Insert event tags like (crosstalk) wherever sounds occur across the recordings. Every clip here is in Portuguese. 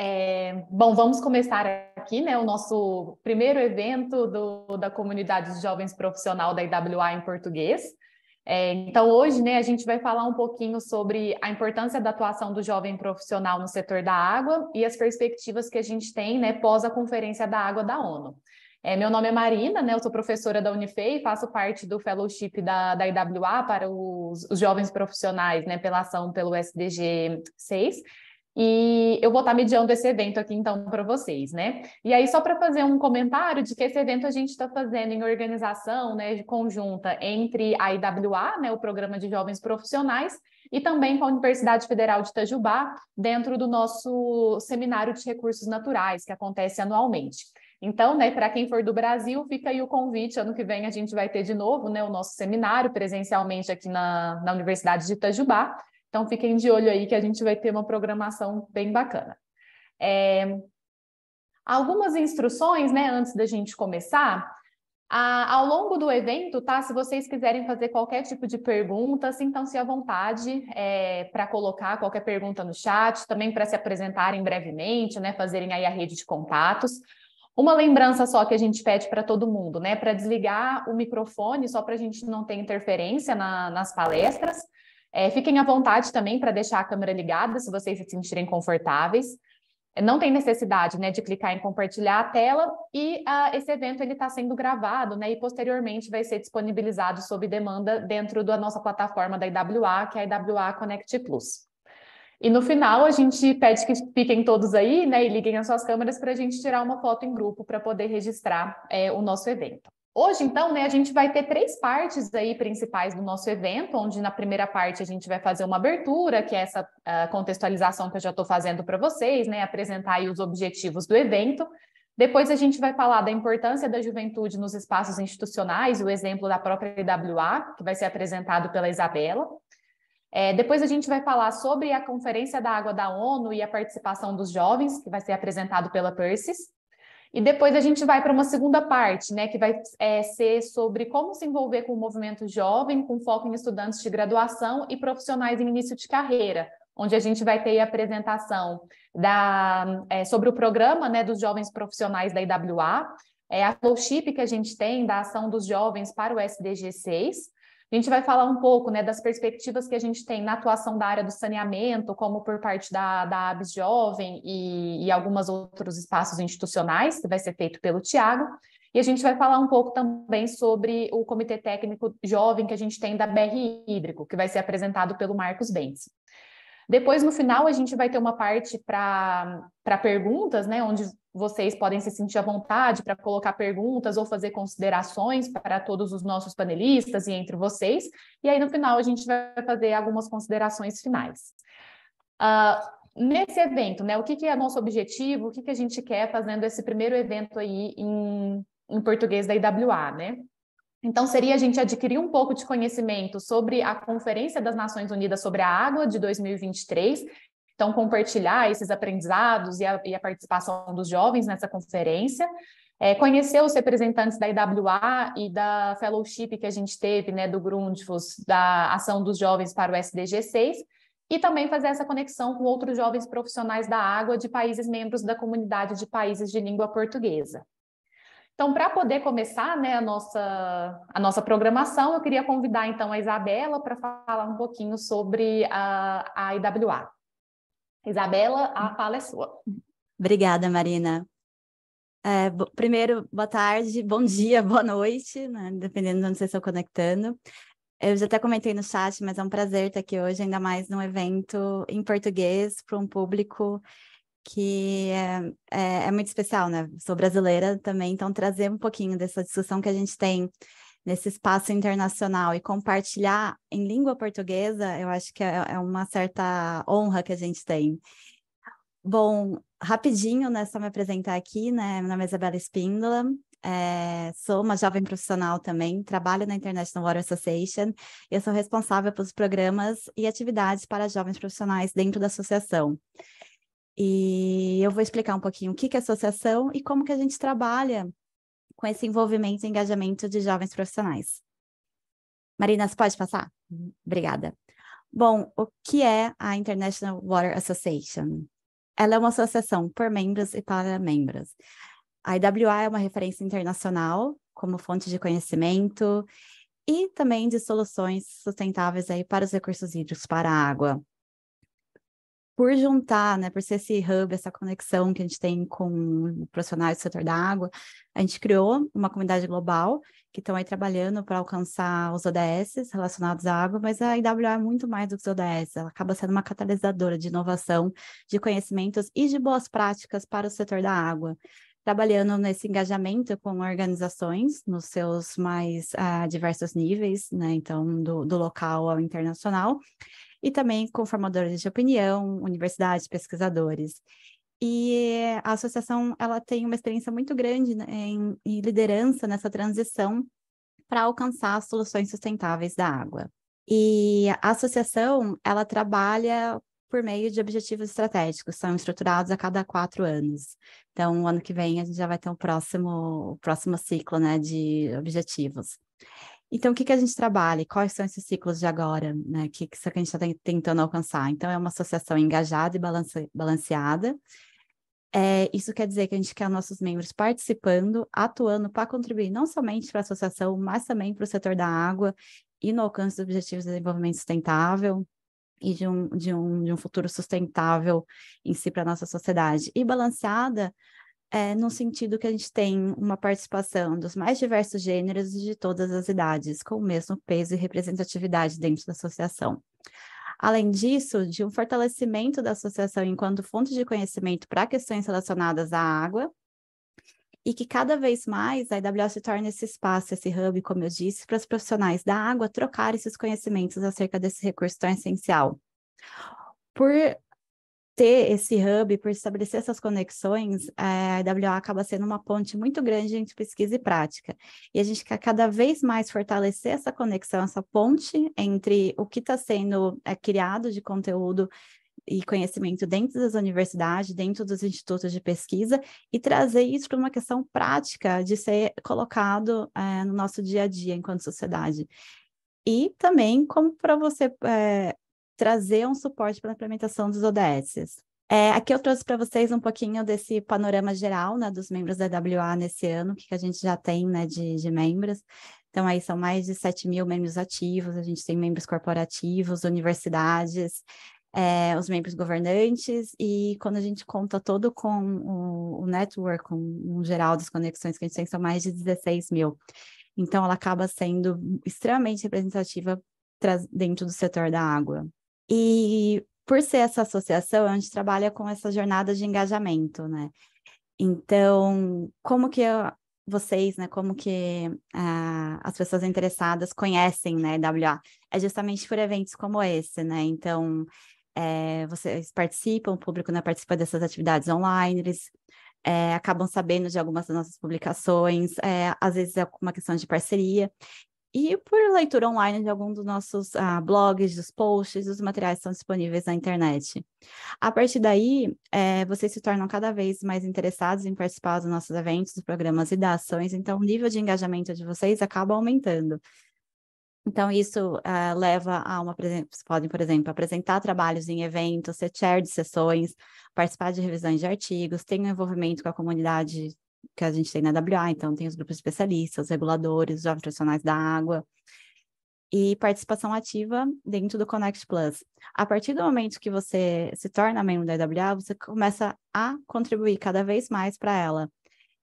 É, bom, vamos começar aqui, né, o nosso primeiro evento do, da comunidade de jovens profissional da IWA em português. É, então, hoje, né, a gente vai falar um pouquinho sobre a importância da atuação do jovem profissional no setor da água e as perspectivas que a gente tem, né, pós a Conferência da Água da ONU. É, meu nome é Marina, né, eu sou professora da Unifei, faço parte do fellowship da, da IWA para os, os jovens profissionais, né, pela ação pelo SDG 6. E eu vou estar mediando esse evento aqui então para vocês, né? E aí só para fazer um comentário de que esse evento a gente está fazendo em organização, né, de conjunta entre a IWA, né, o Programa de Jovens Profissionais, e também com a Universidade Federal de Itajubá, dentro do nosso seminário de recursos naturais que acontece anualmente. Então, né, para quem for do Brasil, fica aí o convite. Ano que vem a gente vai ter de novo né, o nosso seminário presencialmente aqui na, na Universidade de Itajubá. Então fiquem de olho aí que a gente vai ter uma programação bem bacana. É... Algumas instruções, né, antes da gente começar. A, ao longo do evento, tá? Se vocês quiserem fazer qualquer tipo de pergunta, sintam-se à vontade é, para colocar qualquer pergunta no chat, também para se apresentarem brevemente, né? Fazerem aí a rede de contatos. Uma lembrança só que a gente pede para todo mundo, né? Para desligar o microfone, só para a gente não ter interferência na, nas palestras. É, fiquem à vontade também para deixar a câmera ligada, se vocês se sentirem confortáveis. É, não tem necessidade né, de clicar em compartilhar a tela e uh, esse evento ele está sendo gravado né, e posteriormente vai ser disponibilizado sob demanda dentro da nossa plataforma da IWA, que é a IWA Connect Plus. E no final a gente pede que fiquem todos aí né, e liguem as suas câmeras para a gente tirar uma foto em grupo para poder registrar é, o nosso evento. Hoje, então, né, a gente vai ter três partes aí principais do nosso evento, onde na primeira parte a gente vai fazer uma abertura, que é essa uh, contextualização que eu já estou fazendo para vocês, né, apresentar os objetivos do evento. Depois a gente vai falar da importância da juventude nos espaços institucionais, o exemplo da própria IWA, que vai ser apresentado pela Isabela. É, depois a gente vai falar sobre a Conferência da Água da ONU e a participação dos jovens, que vai ser apresentado pela Persis. E depois a gente vai para uma segunda parte, né, que vai é, ser sobre como se envolver com o movimento jovem, com foco em estudantes de graduação e profissionais em início de carreira, onde a gente vai ter a apresentação da, é, sobre o programa né, dos jovens profissionais da IWA, é, a fellowship que a gente tem da ação dos jovens para o SDG 6, a gente vai falar um pouco né, das perspectivas que a gente tem na atuação da área do saneamento, como por parte da, da ABS Jovem e, e alguns outros espaços institucionais, que vai ser feito pelo Tiago. E a gente vai falar um pouco também sobre o comitê técnico jovem que a gente tem da BR Hídrico, que vai ser apresentado pelo Marcos Bentes. Depois, no final, a gente vai ter uma parte para perguntas, né? Onde vocês podem se sentir à vontade para colocar perguntas ou fazer considerações para todos os nossos panelistas e entre vocês. E aí, no final, a gente vai fazer algumas considerações finais. Uh, nesse evento, né, o que, que é nosso objetivo, o que, que a gente quer fazendo esse primeiro evento aí em, em português da IWA, né? Então, seria a gente adquirir um pouco de conhecimento sobre a Conferência das Nações Unidas sobre a Água de 2023. Então, compartilhar esses aprendizados e a, e a participação dos jovens nessa conferência. É, conhecer os representantes da IWA e da fellowship que a gente teve, né, do Grundfos, da Ação dos Jovens para o SDG 6, e também fazer essa conexão com outros jovens profissionais da água de países membros da comunidade de países de língua portuguesa. Então, para poder começar né, a, nossa, a nossa programação, eu queria convidar então a Isabela para falar um pouquinho sobre a, a IWA. Isabela, a fala é sua. Obrigada, Marina. É, primeiro, boa tarde, bom dia, boa noite, né, dependendo de onde vocês estão conectando. Eu já até comentei no chat, mas é um prazer estar aqui hoje, ainda mais num evento em português, para um público que é, é, é, muito especial, né? Sou brasileira também, então trazer um pouquinho dessa discussão que a gente tem nesse espaço internacional e compartilhar em língua portuguesa, eu acho que é, é uma certa honra que a gente tem. Bom, rapidinho, né? Só me apresentar aqui, né? Meu nome é Isabela Espíndola, é, sou uma jovem profissional também, trabalho na International Water Association e eu sou responsável pelos programas e atividades para jovens profissionais dentro da associação. E eu vou explicar um pouquinho o que é associação e como que a gente trabalha com esse envolvimento e engajamento de jovens profissionais. Marina, você pode passar? Obrigada. Bom, o que é a International Water Association? Ela é uma associação por membros e para membros. A IWA é uma referência internacional como fonte de conhecimento e também de soluções sustentáveis aí para os recursos hídricos para a água, por juntar, né, por ser esse hub, essa conexão que a gente tem com profissionais do setor da água, a gente criou uma comunidade global que estão aí trabalhando para alcançar os ODS relacionados à água, mas a IWA é muito mais do que os ODS, ela acaba sendo uma catalisadora de inovação, de conhecimentos e de boas práticas para o setor da água trabalhando nesse engajamento com organizações nos seus mais uh, diversos níveis, né? Então, do, do, local ao internacional, e também com formadores de opinião, universidades, pesquisadores. E a associação ela tem uma experiência muito grande né, em, em liderança nessa transição para alcançar soluções sustentáveis da água. E a associação ela trabalha por meio de objetivos estratégicos, são estruturados a cada quatro anos. Então, ano que vem a gente já vai ter o um próximo, próximo ciclo né, de objetivos. Então, o que, que a gente trabalha? E quais são esses ciclos de agora? Né? O que, que que a gente está tentando alcançar? Então, é uma associação engajada e balance, balanceada. É, isso quer dizer que a gente quer nossos membros participando, atuando para contribuir não somente para a associação, mas também para o setor da água e no alcance dos objetivos de desenvolvimento sustentável e de um, de um, de um futuro sustentável em si para a nossa sociedade. E balanceada é, no sentido que a gente tem uma participação dos mais diversos gêneros e de todas as idades, com o mesmo peso e representatividade dentro da associação. Além disso, de um fortalecimento da associação enquanto fonte de conhecimento para questões relacionadas à água, e que cada vez mais a IWL se torne esse espaço, esse hub, como eu disse, para os profissionais da água trocar esses conhecimentos acerca desse recurso tão essencial. Por ter esse hub, por estabelecer essas conexões, a IWA acaba sendo uma ponte muito grande entre pesquisa e prática. E a gente quer cada vez mais fortalecer essa conexão, essa ponte entre o que está sendo é, criado de conteúdo e conhecimento dentro das universidades, dentro dos institutos de pesquisa, e trazer isso para uma questão prática de ser colocado é, no nosso dia a dia enquanto sociedade. E também como para você é, trazer um suporte para a implementação dos ODSs. É, aqui eu trouxe para vocês um pouquinho desse panorama geral né, dos membros da WA nesse ano, que a gente já tem né, de, de membros. Então, aí são mais de 7 mil membros ativos, a gente tem membros corporativos, universidades, é, os membros governantes, e quando a gente conta todo com o, o network, com um geral das conexões que a gente tem, são mais de 16 mil. Então, ela acaba sendo extremamente representativa dentro do setor da água. E por ser essa associação, a gente trabalha com essa jornada de engajamento, né? Então, como que eu, vocês, né, como que uh, as pessoas interessadas conhecem, né, WA? É justamente por eventos como esse, né? Então, é, vocês participam, o público né, participa dessas atividades online, eles é, acabam sabendo de algumas das nossas publicações, é, às vezes é uma questão de parceria. E por leitura online de algum dos nossos ah, blogs, dos posts, os materiais estão disponíveis na internet. A partir daí, é, vocês se tornam cada vez mais interessados em participar dos nossos eventos, dos programas e das ações, então o nível de engajamento de vocês acaba aumentando. Então, isso uh, leva a uma. Vocês podem, por exemplo, apresentar trabalhos em eventos, ser chair de sessões, participar de revisões de artigos, ter um envolvimento com a comunidade que a gente tem na WA, então tem os grupos especialistas, os reguladores, os jovens profissionais da água, e participação ativa dentro do Connect Plus. A partir do momento que você se torna membro da IWA, você começa a contribuir cada vez mais para ela.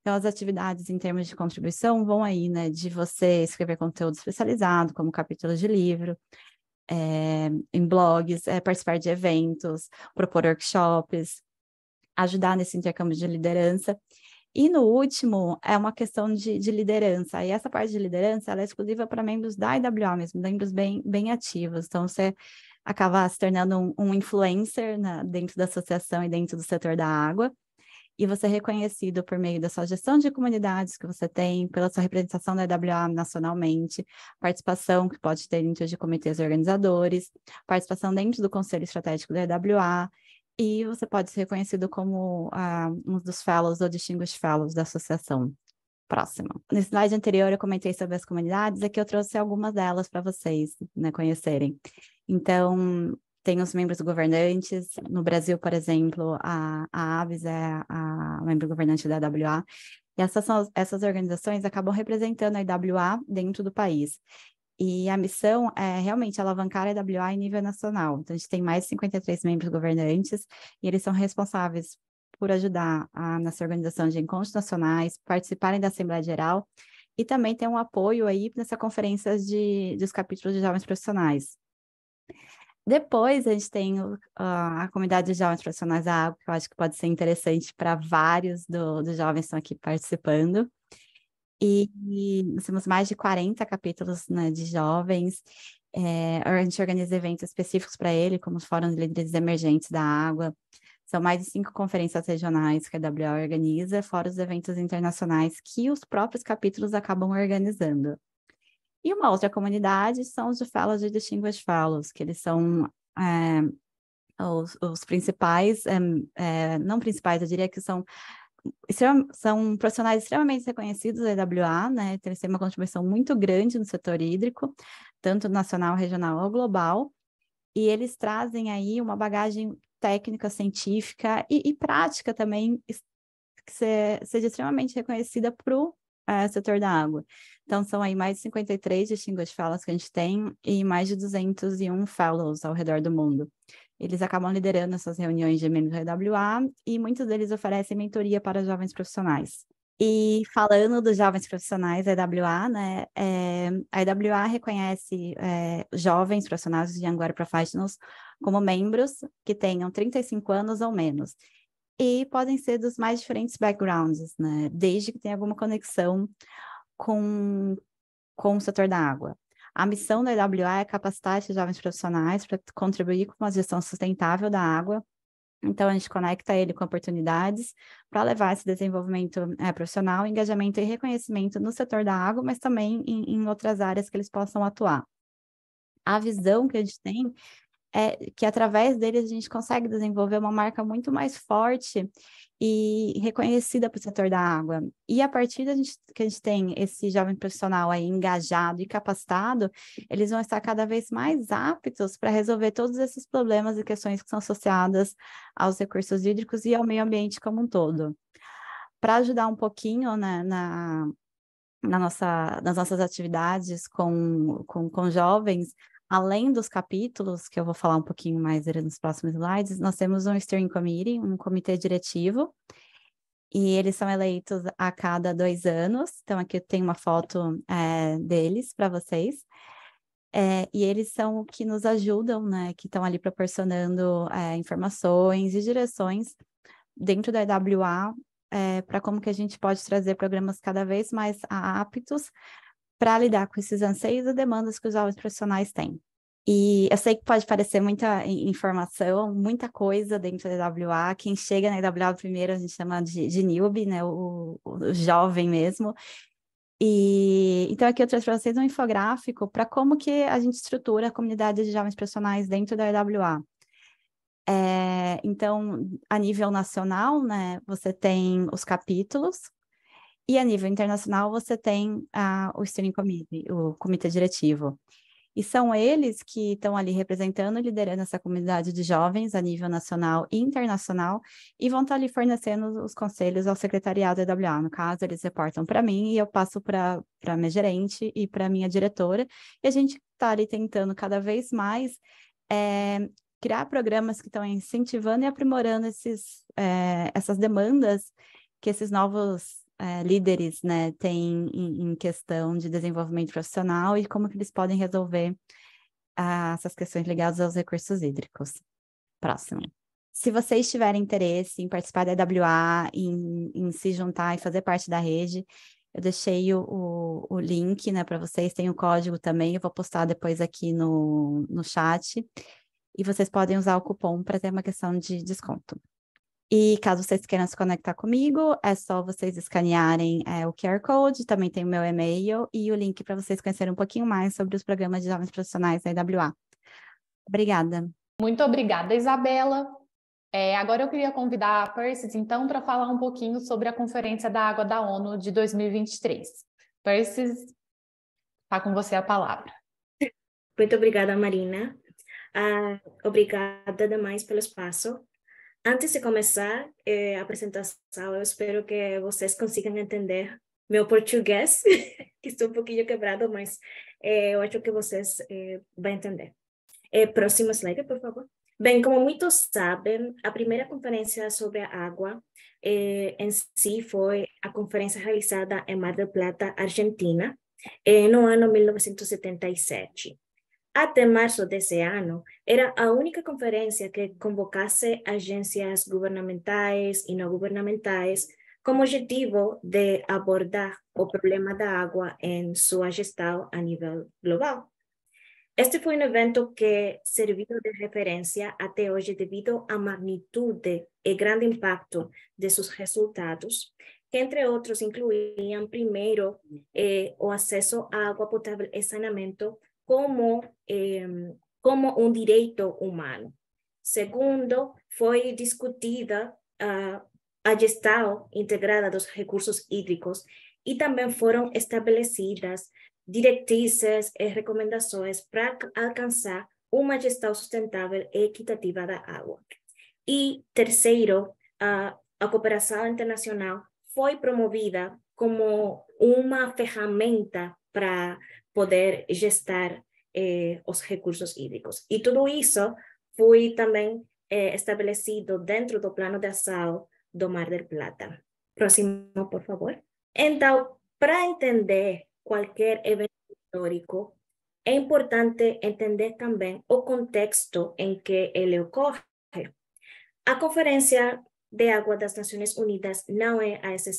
Então, as atividades em termos de contribuição vão aí, né, de você escrever conteúdo especializado, como capítulos de livro, é, em blogs, é, participar de eventos, propor workshops, ajudar nesse intercâmbio de liderança e no último, é uma questão de, de liderança. E essa parte de liderança, ela é exclusiva para membros da IWA mesmo, membros bem, bem ativos. Então, você acaba se tornando um, um influencer na, dentro da associação e dentro do setor da água. E você é reconhecido por meio da sua gestão de comunidades que você tem, pela sua representação da IWA nacionalmente, participação que pode ter dentro de comitês organizadores, participação dentro do conselho estratégico da IWA, e você pode ser reconhecido como ah, um dos fellows ou distinguished fellows da associação próxima. No slide anterior eu comentei sobre as comunidades, aqui eu trouxe algumas delas para vocês né, conhecerem. Então, tem os membros governantes. No Brasil, por exemplo, a, a é a, membro governante da AWA. E essas, essas organizações acabam representando a IWA dentro do país. E a missão é realmente alavancar a EWA em nível nacional. Então, a gente tem mais de 53 membros governantes e eles são responsáveis por ajudar a, nessa organização de encontros nacionais, participarem da Assembleia Geral e também tem um apoio aí nessa conferência de, dos capítulos de jovens profissionais. Depois a gente tem uh, a comunidade de jovens profissionais da água, que eu acho que pode ser interessante para vários do, dos jovens que estão aqui participando. E, e nós temos mais de 40 capítulos né, de jovens. É, a gente organiza eventos específicos para ele, como o Fóruns de Líderes Emergentes da Água. São mais de cinco conferências regionais que a WA organiza, fora os eventos internacionais que os próprios capítulos acabam organizando. E uma outra comunidade são os de Fellows e Distinguished Fellows, que eles são é, os, os, principais, é, é não principais, eu diria que são são profissionais extremamente reconhecidos da EWA, né? Eles têm uma contribuição muito grande no setor hídrico, tanto nacional, regional ou global. E eles trazem aí uma bagagem técnica, científica e, e prática também que se, seja extremamente reconhecida para o eh, setor da água. Então, são aí mais de 53 distinguidas falas que a gente tem e mais de 201 fellows ao redor do mundo. Eles acabam liderando essas reuniões de membros da RWA e muitos deles oferecem mentoria para jovens profissionais. E falando dos jovens profissionais, da EWA, né, é, a EWA reconhece é, jovens profissionais de Angular Professionals como membros que tenham 35 anos ou menos. E podem ser dos mais diferentes backgrounds, né, desde que tenha alguma conexão com, com o setor da água. A missão da EWA é capacitar esses jovens profissionais para contribuir com uma gestão sustentável da água. Então, a gente conecta ele com oportunidades para levar esse desenvolvimento é, profissional, engajamento e reconhecimento no setor da água, mas também em, em outras áreas que eles possam atuar a visão que a gente tem é que através deles a gente consegue desenvolver uma marca muito mais forte e reconhecida para o setor da água. E a partir da gente, que a gente tem esse jovem profissional aí engajado e capacitado, eles vão estar cada vez mais aptos para resolver todos esses problemas e questões que são associadas aos recursos hídricos e ao meio ambiente como um todo. Para ajudar um pouquinho né, na, na nossa, nas nossas atividades com, com, com jovens, Além dos capítulos, que eu vou falar um pouquinho mais nos próximos slides, nós temos um steering committee, um comitê diretivo, e eles são eleitos a cada dois anos. Então, aqui tem uma foto é, deles para vocês. É, e eles são o que nos ajudam, né? Que estão ali proporcionando é, informações e direções dentro da EWA é, para como que a gente pode trazer programas cada vez mais aptos para lidar com esses anseios e demandas que os jovens profissionais têm. E eu sei que pode parecer muita informação, muita coisa dentro da EWA. Quem chega na EWA primeiro a gente chama de, de newbie, né? O, o jovem mesmo. E então aqui eu trouxe para vocês um infográfico para como que a gente estrutura a comunidade de jovens profissionais dentro da EWA. É, então, a nível nacional, né? Você tem os capítulos, e a nível internacional, você tem ah, o Steering Committee, o Comitê Diretivo. E são eles que estão ali representando liderando essa comunidade de jovens a nível nacional e internacional e vão estar ali fornecendo os conselhos ao secretariado da EWA. No caso, eles reportam para mim e eu passo para a minha gerente e para a minha diretora. E a gente está ali tentando cada vez mais é, criar programas que estão incentivando e aprimorando esses, é, essas demandas que esses novos é, líderes né, têm em, em, questão de desenvolvimento profissional e como que eles podem resolver essas questões ligadas aos recursos hídricos. Próximo. Se vocês tiverem interesse em participar da EWA, em, em se juntar e fazer parte da rede, eu deixei o, o, o link né, para vocês, tem o código também, eu vou postar depois aqui no, no chat. E vocês podem usar o cupom para ter uma questão de desconto. E caso vocês queiram se conectar comigo, é só vocês escanearem é, o QR Code, também tem o meu e-mail e o link para vocês conhecerem um pouquinho mais sobre os programas de jovens profissionais da IWA. Obrigada. Muito obrigada, Isabela. É, agora eu queria convidar a Persis, então, para falar um pouquinho sobre a Conferência da Água da ONU de 2023. Persis, está com você a palavra. Muito obrigada, Marina. Uh, obrigada demais pelo espaço. Antes de comenzar eh, a presentar, espero que ustedes consigan entender mi portugués (laughs) que está un poquillo quebrado, pero eh, que ustedes eh, a entender. Eh, próximo slide, por favor. Bien, como muchos saben, la primera conferencia sobre agua eh, en sí fue fue a conferencia realizada en Mar del Plata, Argentina, el año 1977. Hasta marzo de ese año, era la única conferencia que convocase agencias gubernamentales y no gubernamentales con objetivo de abordar o problema da agua en su agestado a nivel global. Este fue un evento que sirvió de referencia hoy debido a la magnitud y el gran impacto de sus resultados, que entre otros incluían primero eh, o acceso agua potable y saneamiento, Em, como, un derecho humano. Segundo, fue discutida uh, ah, a integrada integrada los recursos hídricos y también fueron establecidas directrices y eh, recomendaciones para alcanzar una gestión sustentable e equitativa da agua. Y tercero, ah, a, cooperación internacional fue promovida como una ferramenta para poder gestar eh, los recursos hídricos. Y todo eso fue también eh, establecido dentro del plano de asado do Mar del Plata. Próximo, por favor. Entonces, para entender cualquier evento histórico, es importante entender también el contexto en que él ocurre. A Conferencia de de las Naciones Unidas no es a ese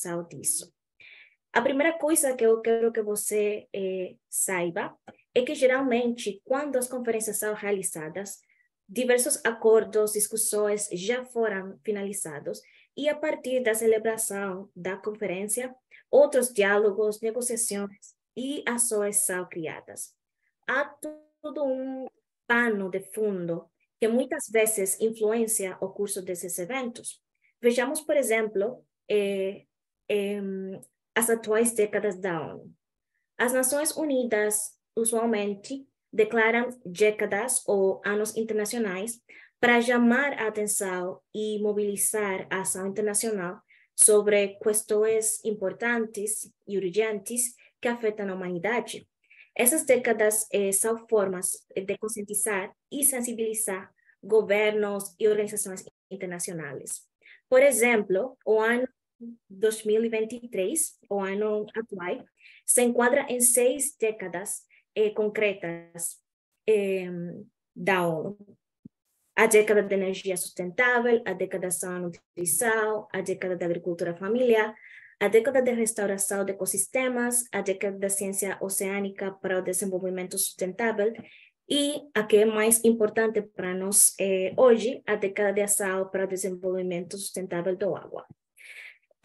A primeira coisa que eu quero que você eh, saiba é que, geralmente, quando as conferências são realizadas, diversos acordos, discussões já foram finalizados e, a partir da celebração da conferência, outros diálogos, negociações e ações são criadas. Há todo um pano de fundo que muitas vezes influencia o curso desses eventos. Vejamos, por exemplo, eh, eh, as atuais décadas da ONU. As Nações Unidas usualmente declaram décadas ou anos internacionais para chamar a atenção e mobilizar a ação internacional sobre questões importantes e urgentes que afetam a humanidade. Essas décadas eh, são formas de conscientizar e sensibilizar governos e organizações internacionais. Por exemplo, o ano 2023, o ano atual, se enquadra em seis décadas eh, concretas eh, da ONU. A década de energia sustentável, a década da saúde nutrição, a década da agricultura familiar, a década de restauração de ecossistemas, a década da ciência oceânica para o desenvolvimento sustentável e a que é mais importante para nós eh, hoje, a década de ação para o desenvolvimento sustentável do água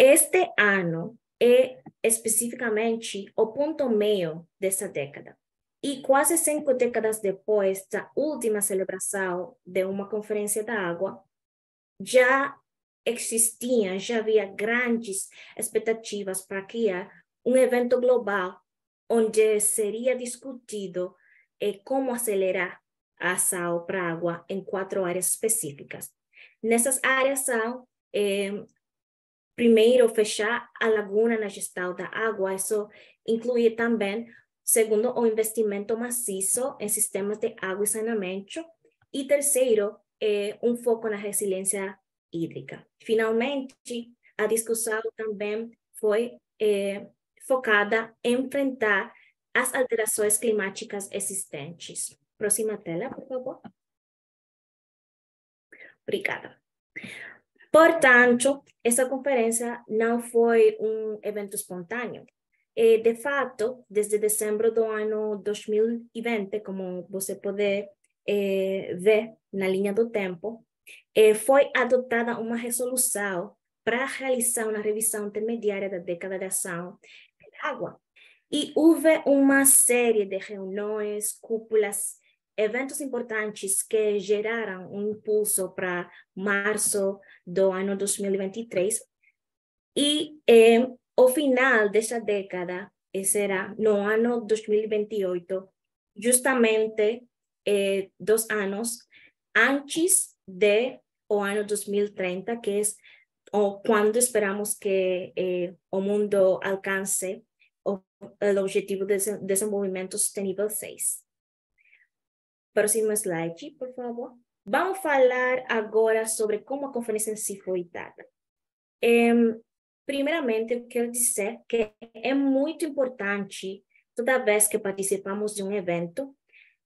este ano é especificamente o ponto meio dessa década. E quase cinco décadas depois da última celebração de uma conferência da água, já existiam, já havia grandes expectativas para criar um evento global onde seria discutido eh, como acelerar a ação para água em quatro áreas específicas. Nessas áreas são eh, primeiro, fechar a laguna na gestão da água, isso inclui também, segundo, o investimento maciço em sistemas de água e saneamento, e terceiro, é um foco na resiliência hídrica. Finalmente, a discussão também foi é, focada em enfrentar as alterações climáticas existentes. Próxima tela, por favor. Obrigada. Portanto, essa conferência não foi um evento espontâneo. E, eh, de fato, desde dezembro do ano 2020, como você pode eh, ver na linha do tempo, eh, foi adotada uma resolução para realizar uma revisão intermediária da década de ação de água. E houve uma série de reuniões, cúpulas eventos importantes que geraram um impulso para março do ano 2023. E eh, o final dessa década será no ano 2028, justamente eh, anos antes de o ano 2030, que é o, quando esperamos que eh, o mundo alcance o, o objetivo de desenvolvimento sustentável 6. Próximo slide, por favor. Vamos falar agora sobre como a conferência em si foi dada. É, primeiramente, eu quero dizer que é muito importante, toda vez que participamos de um evento,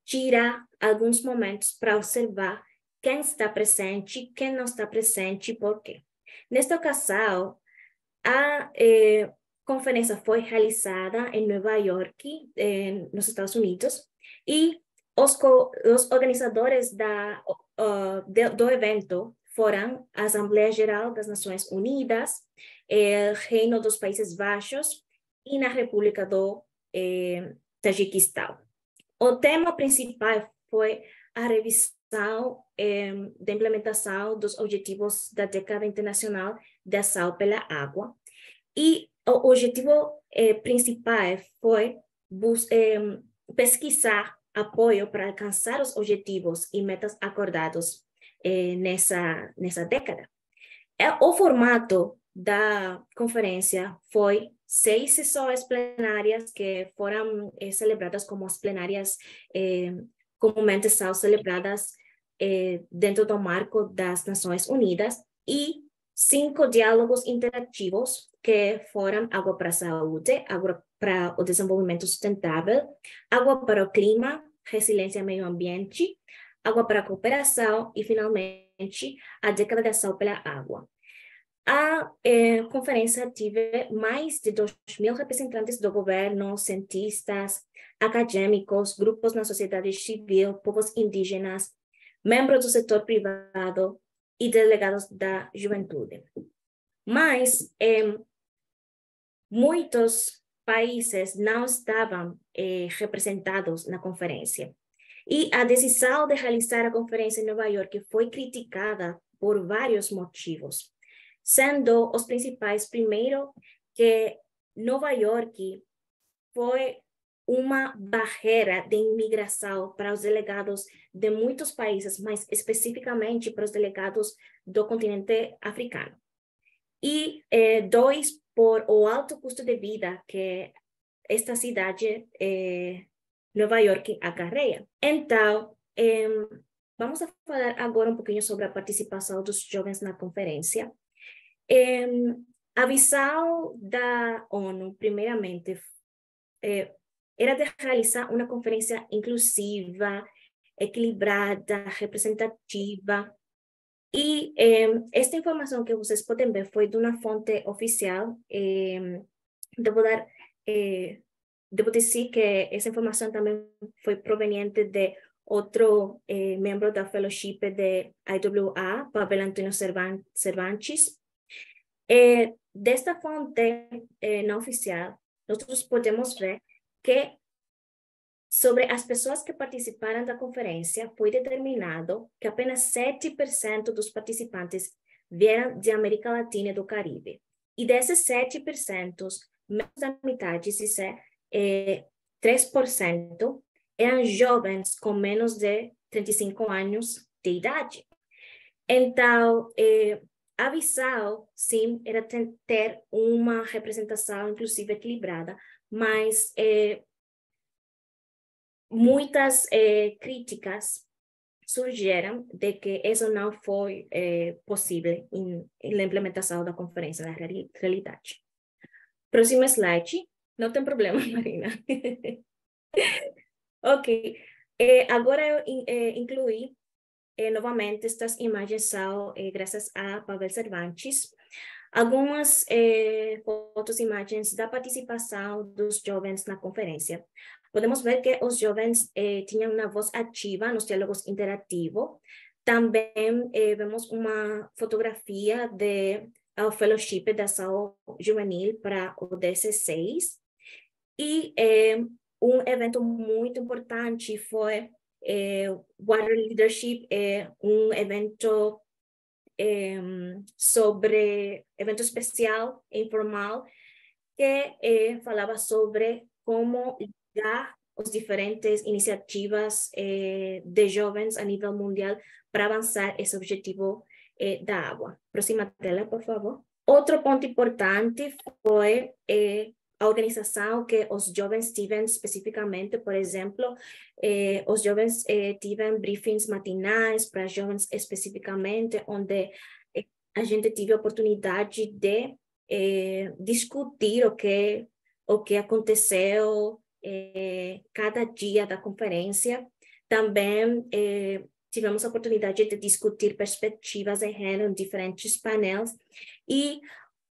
tirar alguns momentos para observar quem está presente, quem não está presente e por quê. Nesta ocasião, a eh, conferência foi realizada em Nova York, eh, nos Estados Unidos, e os, co, os organizadores da, uh, de, do evento foram a Assembleia Geral das Nações Unidas, o eh, Reino dos Países Baixos e na República do eh, Tajiquistão. O tema principal foi a revisão eh, da implementação dos objetivos da década internacional de ação pela água e o objetivo eh, principal foi eh, pesquisar apoio para alcançar os objetivos e metas acordados eh, nessa, nessa década. Eh, o formato da conferência foi seis sessões plenárias que foram eh, celebradas como as plenárias eh, comumente são celebradas eh, dentro do marco das Nações Unidas e cinco diálogos interativos que foram água para a saúde, água para o desenvolvimento sustentável, água para o clima, resiliência ao meio ambiente, água para a cooperação e, finalmente, a degradação pela água. A eh, conferência teve mais de 2 mil representantes do governo, cientistas, acadêmicos, grupos na sociedade civil, povos indígenas, membros do setor privado e delegados da juventude. Mas eh, muitos países não estavam eh, representados na conferência. E a decisão de realizar a conferência em Nova York foi criticada por vários motivos, sendo os principais, primeiro, que Nova York foi uma barreira de imigração para os delegados de muitos países, mas especificamente para os delegados do continente africano. E eh, dois, por o alto custo de vida que esta cidade eh, Nova York acarreia. Então, eh, vamos a falar agora um pouquinho sobre a participação dos jovens na conferência. Eh, a visão da ONU, primeiramente, eh, era de realizar uma conferência inclusiva, equilibrada, representativa, Y em, esta información que ustedes pueden ver fue de una fuente oficial. Em, eh, debo decir dar, eh, que esa información también fue proveniente de otro eh, miembro de la fellowship de IWA, Pavel Antonio eh, de esta esta fonte no oficial, nosotros podemos ver que Sobre as pessoas que participaram da conferência, foi determinado que apenas 7% dos participantes vieram de América Latina e do Caribe. E desses 7%, menos da metade, isso é, é eh, 3%, eram jovens com menos de 35 anos de idade. Então, é, eh, a visão, sim, era ter uma representação inclusiva equilibrada, mas é, muitas eh, críticas surgiram de que isso não foi eh, possível na implementação da conferência da realidade. Próximo slide. Não tem problema, (laughs) Marina. ok. Eh, agora eu incluí novamente estas imagens são graças a Pavel Cervantes. Algumas fotos e imagens da participação dos jovens na conferência podemos ver que os jovens eh, tinham uma voz ativa nos diálogos interativos. Também eh, vemos uma fotografia de ao fellowship da sao juvenil para o 16. E eh, um evento muito importante foi eh, Water Leadership, eh, um evento sobre evento especial informal que eh, falava sobre como apoyar as diferentes iniciativas eh, de jovens a nível mundial para avançar esse objetivo eh, água. agua. Próxima tela, por favor. Outro ponto importante foi eh, a organização que os jovens tiveram especificamente, por exemplo, eh, os jovens eh, tiveram briefings matinais para jovens especificamente, onde eh, a gente teve a oportunidade de eh, discutir o que o que aconteceu eh, cada dia da conferência. Também eh, tivemos a oportunidade de discutir perspectivas de gênero em diferentes painéis. E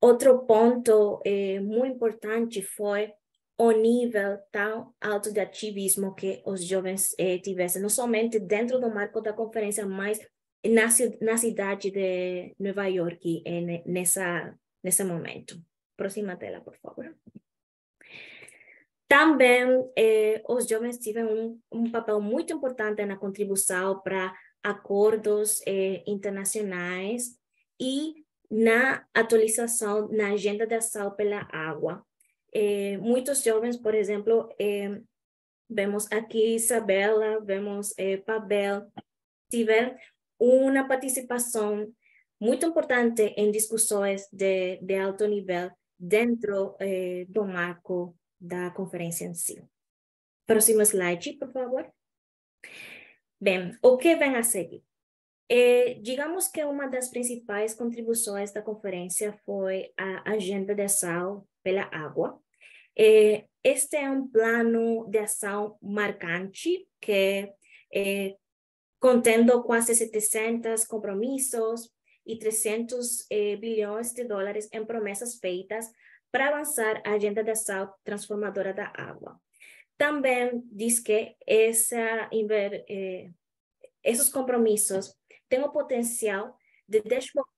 outro ponto eh, muito importante foi o nível tão alto de ativismo que os jovens eh, tivessem, não somente dentro do marco da conferência, mas na, na cidade de Nova York, eh, nessa, nesse momento. Próxima tela, por favor. Também eh, os jovens tiveram um, um, papel muito importante na contribuição para acordos eh, internacionais e na atualização na agenda de ação pela água. Eh, muitos jovens, por exemplo, eh, vemos aqui Isabela, vemos eh, Pavel, tiveram uma participação muito importante em discussões de, de alto nível dentro eh, do marco da conferência em si. Próximo slide, por favor. Bem, o que vem a seguir? É, digamos que uma das principais contribuições da conferência foi a Agenda de Ação pela Água. É, eh, este é um plano de ação marcante que é, contendo quase 700 compromissos e 300 bilhões de dólares em promessas feitas para avanzar a agenda de salud transformadora da agua. También dice que eh, esos eh, tienen el potencial de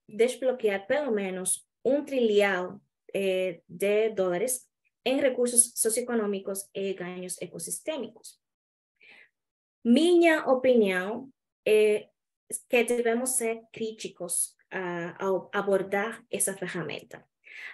desbloquear pelo menos un trillón eh, de dólares en recursos socioeconómicos y e ganhos ecosistémicos. Mi opinión eh, es que debemos ser críticos a, abordar esa herramienta.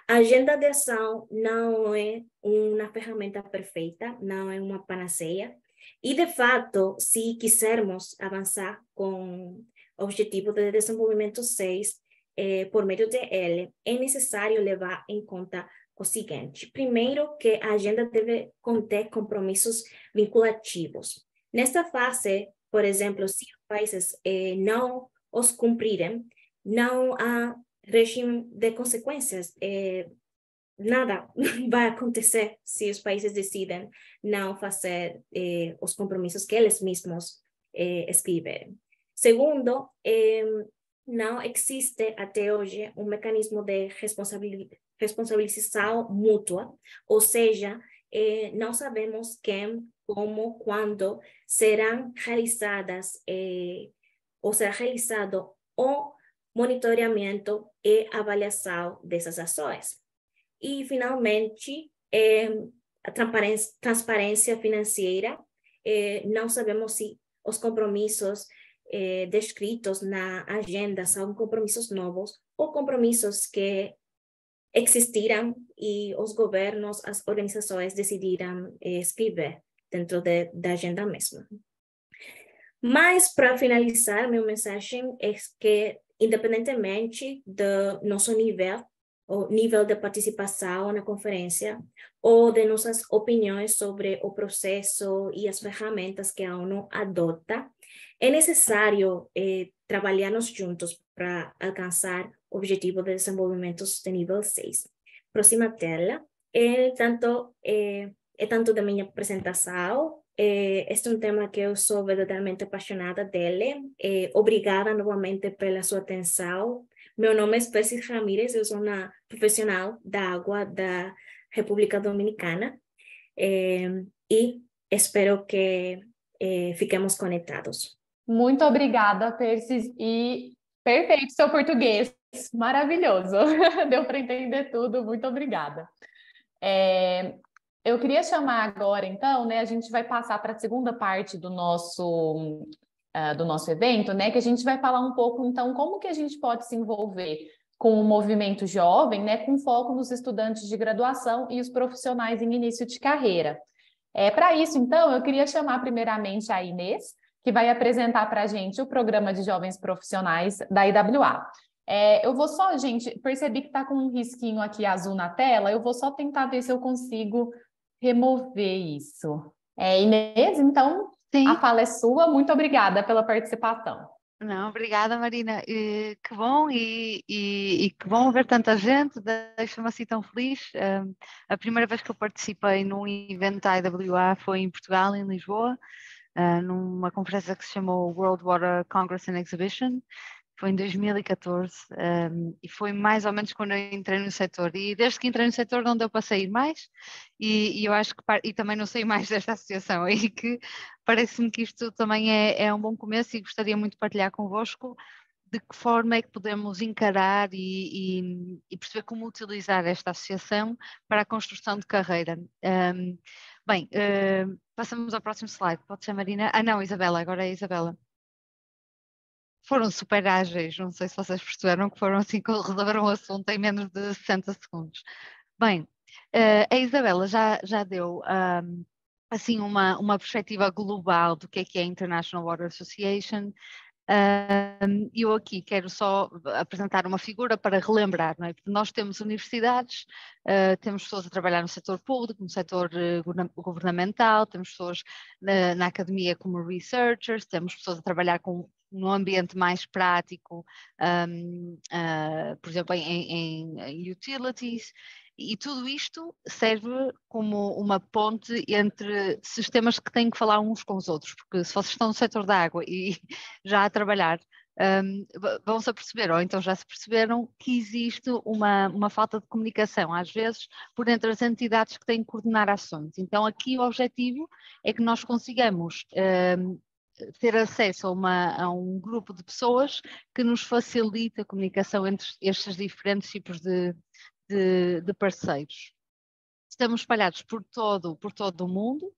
A agenda de ação não é uma ferramenta perfeita, não é uma panaceia. E, de fato, se quisermos avançar com o Objetivo de Desenvolvimento 6, eh, por meio dele, é necessário levar em conta o seguinte: primeiro, que a agenda deve conter compromissos vinculativos. Nesta fase, por exemplo, se os países eh, não os cumprirem, não há régimen de consecuencias. Eh, nada (laughs) va a acontecer si los países deciden no hacer eh, los compromisos que ellos mismos eh, escriben. Segundo, em, no existe hasta hoy un mecanismo de responsabilidad mutua, o sea, no no sabemos quién, cómo, cuándo serán realizadas o será realizado o monitoreamiento e avaliação dessas ações. E, finalmente, é, a transparência, transparência financeira. É, não sabemos se os compromissos é, descritos na agenda são compromissos novos ou compromissos que existiram e os governos, as organizações decidiram é, escrever dentro de, da agenda mesma. Mas, para finalizar, minha mensagem é que independentemente do nosso nível, ou nível de participação na conferência, ou de nossas opiniões sobre o processo e as ferramentas que a ONU adota, é necessário eh, trabalharmos juntos para alcançar o objetivo de desenvolvimento sustentável 6. Próxima tela. É tanto, é, é tanto da minha apresentação eh, este é um tema que eu sou verdadeiramente apaixonada dele. Eh, obrigada novamente pela sua atenção. Meu nome é Percy Ramírez, eu sou uma profissional da água da República Dominicana eh, e espero que eh, fiquemos conectados. Muito obrigada, Percy, e perfeito seu português, maravilhoso. (laughs) Deu para entender tudo, muito obrigada. É, eu queria chamar agora, então, né? A gente vai passar para a segunda parte do nosso uh, do nosso evento, né? Que a gente vai falar um pouco, então, como que a gente pode se envolver com o movimento jovem, né? Com foco nos estudantes de graduação e os profissionais em início de carreira. É para isso, então, eu queria chamar primeiramente a Inês, que vai apresentar para a gente o programa de jovens profissionais da IWA. É, eu vou só, gente, percebi que está com um risquinho aqui azul na tela, eu vou só tentar ver se eu consigo remover isso. É, Inês, então, Sim. a fala é sua. Muito obrigada pela participação. Não, obrigada, Marina. E, que bom e, e, e, que bom ver tanta gente, deixa-me assim tão feliz. Um, a primeira vez que eu participei num evento da IWA foi em Portugal, em Lisboa, uh, numa conferência que se chamou World Water Congress and Exhibition, foi em 2014 um, e foi mais ou menos quando eu entrei no setor e desde que entrei no setor não deu para sair mais e, e eu acho que e também não saí (laughs) mais desta associação e que parece-me que isto também é, é um bom começo e gostaria muito de partilhar convosco de que forma é que podemos encarar e, e, e, perceber como utilizar esta associação para a construção de carreira. Um, bem, uh, passamos ao próximo slide. Pode ser Marina? Ah, não, Isabela, agora é Isabela foram super ágeis, não sei se vocês perceberam que foram assim que (laughs) resolveram o assunto em menos de 60 segundos. Bem, eh, a Isabela já, já deu assim uma, uma perspectiva global do que é que é a International Water Association. eu aqui quero só apresentar uma figura para relembrar, não é? nós temos universidades, eh, temos pessoas a trabalhar no setor público, no setor eh, governamental, temos pessoas na, na academia como researchers, temos pessoas a trabalhar com num ambiente mais prático, um, uh, ah, por exemplo, em, em, utilities, e tudo isto serve como uma ponte entre sistemas que têm que falar uns com os outros, porque se vocês estão no setor da água e (laughs) já a trabalhar, um, vão-se aperceber, ou então já se perceberam, que existe uma, uma falta de comunicação, às vezes, por entre as entidades que têm que coordenar ações. Então, aqui o objetivo é que nós consigamos um, ter acesso a, uma, a, um grupo de pessoas que nos facilita a comunicação entre estes diferentes tipos de, de, de parceiros. Estamos espalhados por todo, por todo o mundo,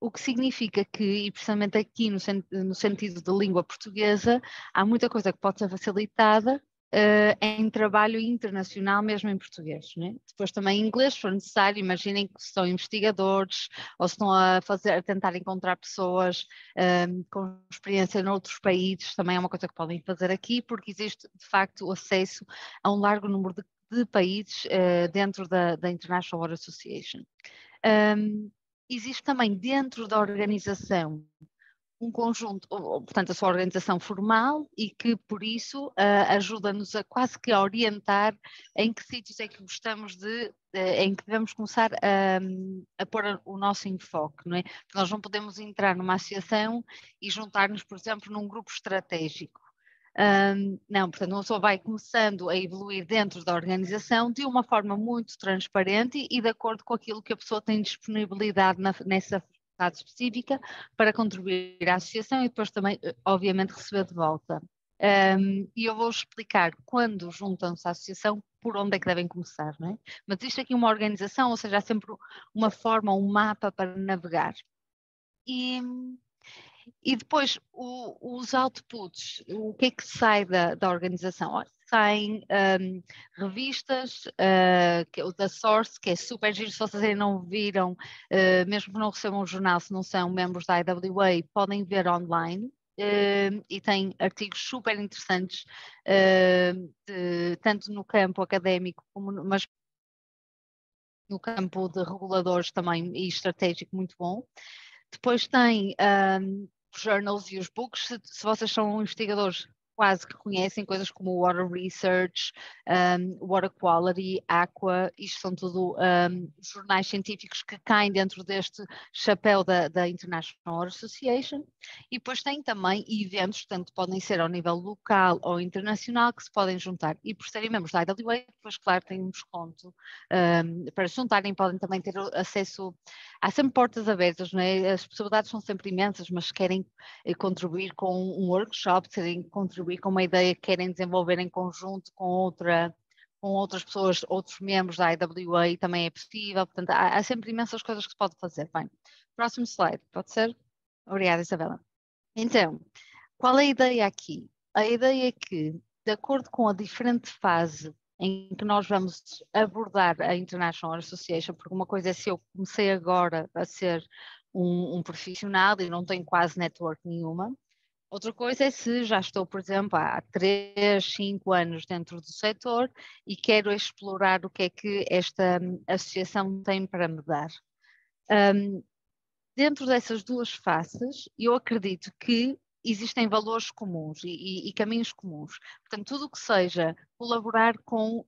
o que significa que, e precisamente aqui no, no sentido da língua portuguesa, há muita coisa que pode ser facilitada uh, em trabalho internacional, mesmo em português. Né? Depois também em inglês, se for necessário, imaginem que são investigadores ou se estão a, fazer, a tentar encontrar pessoas um, eh, com experiência noutros países, também é uma coisa que podem fazer aqui, porque existe de facto o acesso a um largo número de, de países uh, dentro da, da, International Water Association. Um, ehm, existe também dentro da organização um conjunto, portanto, a sua organização formal e que, por isso, ajuda-nos a quase que a orientar em que sítios é que gostamos de, eh, em que devemos começar a, a pôr o nosso enfoque, não é? Porque nós não podemos entrar numa associação e juntar-nos, por exemplo, num grupo estratégico. Um, não, portanto, uma pessoa vai começando a evoluir dentro da organização de uma forma muito transparente e de acordo com aquilo que a pessoa tem disponibilidade na, nessa específica para contribuir à associação e depois também, eh, obviamente, receber de volta. Um, e eu vou explicar quando juntam-se à associação, por onde é que devem começar, não é? Mas isto aqui é uma organização, ou seja, há sempre uma forma, um mapa para navegar. E, e depois o, os outputs, o que é que sai da, da organização? tem um, revistas, uh, que é o da Source, que é super giro, se vocês ainda não viram, uh, mesmo que não recebam o jornal, se não são membros da IWA, podem ver online. Uh, e tem artigos super interessantes, hum, de, tanto no campo académico, como no, mas no campo de reguladores também e estratégico muito bom. Depois tem um, os journals e os books, se, se vocês são investigadores, quase que conhecem coisas como Water Research, um, Water Quality, Aqua, isto são tudo um, jornais científicos que caem dentro deste chapéu da, da International Water Association. E depois tem também eventos, tanto podem ser ao nível local ou internacional, que se podem juntar. E por serem membros da IWA, depois, claro, têm um desconto um, para se juntarem, podem também ter acesso. Há sempre portas abertas, não é? As possibilidades são sempre imensas, mas se querem eh, contribuir com um workshop, querem contribuir contribuir com uma ideia que querem desenvolver em conjunto com outra com outras pessoas, outros membros da IWA também é possível, portanto há, há sempre imensas coisas que se pode fazer. Bem, próximo slide, pode ser? Obrigada, Isabela. Então, qual é a ideia aqui? A ideia é que, de acordo com a diferente fase em que nós vamos abordar a International Association, porque uma coisa é se eu comecei agora a ser um, um profissional e não tenho quase network nenhuma, Outra coisa é se já estou, por exemplo, há 3, 5 anos dentro do setor e quero explorar o que é que esta hum, associação tem para me dar. Um, dentro dessas duas faces, eu acredito que existem valores comuns e, e, e caminhos comuns. Portanto, tudo o que seja colaborar com uh,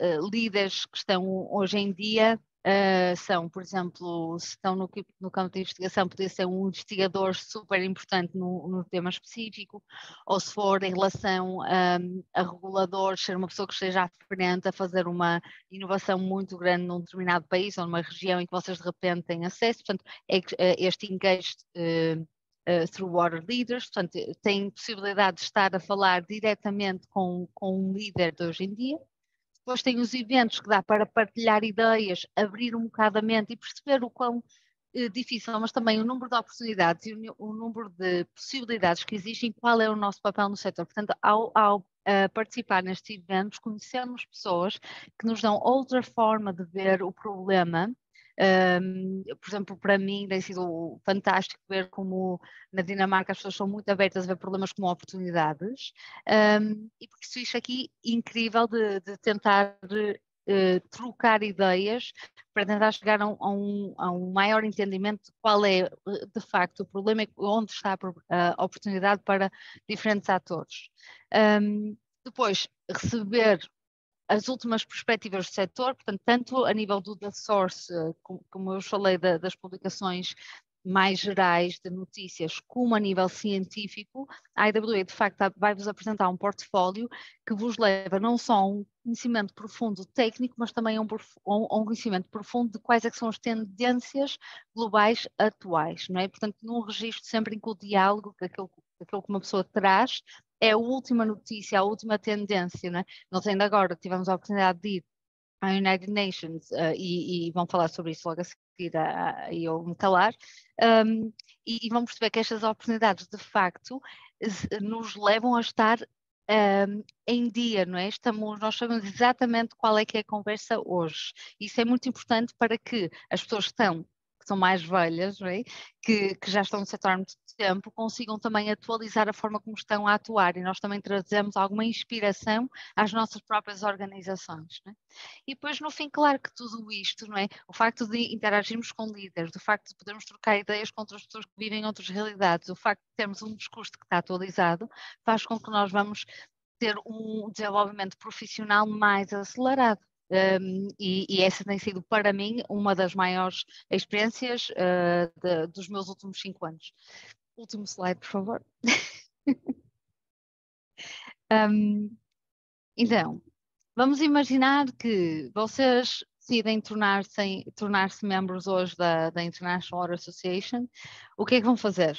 uh, líderes que estão hoje em dia Uh, são, por exemplo, se estão no, no, campo de investigação, poder ser um investigador super importante no, no tema específico, ou se for em relação um, a reguladores, ser uma pessoa que esteja à frente a fazer uma inovação muito grande num determinado país ou numa região em que vocês de repente têm acesso. Portanto, é, ah, este engage. Uh, ah, uh, through water leaders, portanto, tem possibilidade de estar a falar diretamente com, com um líder de hoje em dia. Depois tem os eventos que dá para partilhar ideias, abrir um bocado a mente e perceber o quão eh, difícil, mas também o número de oportunidades e o, o, número de possibilidades que existem, qual é o nosso papel no setor. Portanto, ao, ao eh, participar nestes eventos, conhecemos pessoas que nos dão outra forma de ver o problema um, por exemplo, para mim tem sido fantástico ver como na Dinamarca as pessoas são muito abertas a ver problemas como oportunidades um, e por isso isto aqui é incrível de, de tentar uh, trocar ideias para tentar chegar a um, a um, maior entendimento de qual é eh, de facto o problema e onde está a oportunidade para diferentes atores. Um, depois, receber as últimas perspectivas do setor, portanto, tanto a nível do da Source, eh, como, eu falei da, das publicações mais gerais de notícias, como a nível científico, a IWE de facto vai-vos apresentar um portfólio que vos leva não só a um conhecimento profundo técnico, mas também a um, a um conhecimento profundo de quais é são as tendências globais atuais, não é? Portanto, num registro sempre em que o diálogo, aquilo, aquilo que uma pessoa traz, é a última notícia, a última tendência, não é? Nós ainda agora tivemos a oportunidade de ir à United Nations uh, e, e vão falar sobre isso logo a seguir a, a eu me calar, um, ehm, e, e vão perceber que estas oportunidades de facto nos levam a estar um, ehm, em dia, não é? Estamos, nós sabemos exatamente qual é que é a conversa hoje. Isso é muito importante para que as pessoas que estão que são mais velhas, é? que, que, já estão no setor muito tempo consigam também atualizar a forma como estão a atuar e nós também trazemos alguma inspiração às nossas próprias organizações. É? E depois, no fim, claro que tudo isto, não é? o facto de interagirmos com líderes, o facto de podermos trocar ideias com outras pessoas que vivem em outras realidades, o facto de termos um discurso que está atualizado, faz com que nós vamos ter um desenvolvimento profissional mais acelerado. Um, e, e, essa tem sido para mim uma das maiores experiências uh, de, dos meus últimos cinco anos. Último slide, por favor. um, (laughs) então, vamos imaginar que vocês decidem tornar-se tornar membros hoje da, da International Horror Association. O que é que vão fazer?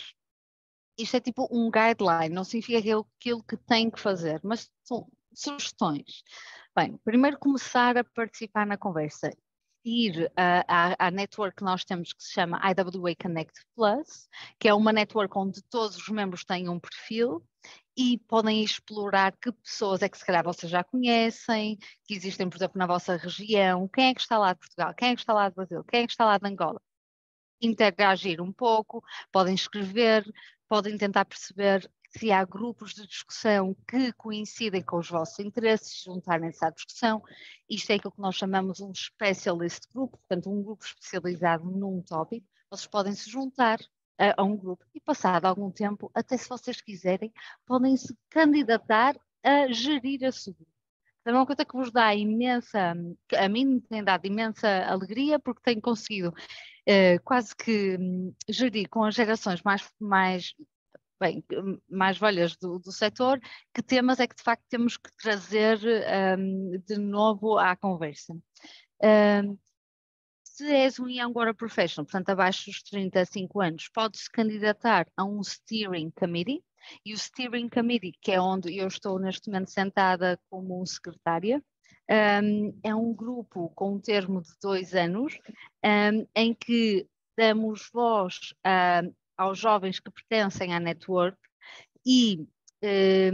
Isto é tipo um guideline, não significa que é aquilo que têm que fazer, mas são sugestões. Bem, primeiro começar a participar na conversa assistir à, à, à network que nós temos que se chama IWA Connect Plus, que é uma network onde todos os membros têm um perfil e podem explorar que pessoas é que se calhar vocês já conhecem, que existem, por exemplo, na vossa região, quem é que está lá de Portugal, quem é que está lá do Brasil, quem é que está lá de Angola. Interagir um pouco, podem escrever, podem tentar perceber se há grupos de discussão que coincidem com os vossos interesses, juntarem-se à discussão. Isto é aquilo que nós chamamos um specialist group, portanto, um grupo especializado num tópico. Vocês podem se juntar a, a um grupo e, passado algum tempo, até se vocês quiserem, podem se candidatar a gerir esse grupo. Então, é uma coisa que vos dá imensa, a mim tem dado imensa alegria, porque tenho conseguido eh, quase que hum, gerir com as gerações mais, mais bem, hum, mais velhas do, do setor, que temas é que de facto temos que trazer um, de novo à conversa. Um, se és um Young Water Professional, portanto abaixo dos 35 anos, pode-se candidatar a um Steering Committee, e o Steering Committee, que é onde eu estou neste momento sentada como secretária, um, é um grupo com um termo de dois anos, um, em que damos voz a, aos jovens que pertencem à network e eh,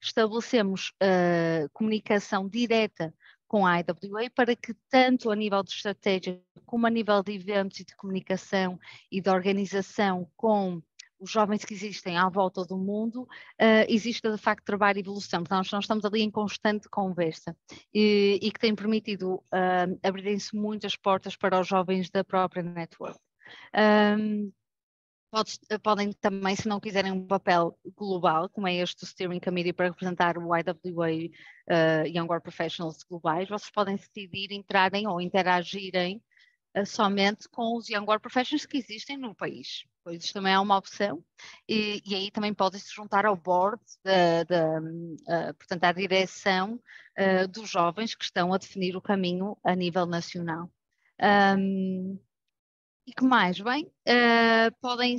estabelecemos eh, comunicação direta com a IWA para que tanto a nível de estratégia como a nível de eventos e de comunicação e de organização com os jovens que existem à volta do mundo, uh, exista de facto trabalho e evolução. Então nós, nós estamos ali em constante conversa e, e que tem permitido uh, abrirem-se muitas portas para os jovens da própria network. Um, ehm, Podes, podem também, se não quiserem um papel global, como é este Steering Committee para representar o IWA uh, eh, Young Work Professionals globais, vocês podem decidir entrarem ou interagirem uh, somente com os Young Work Professionals que existem no país. Pois isto também é uma opção e, e aí também podem se juntar ao board, de, de uh, portanto, à direção eh, dos jovens que estão a definir o caminho a nível nacional. Um, e que mais? Bem, uh, podem,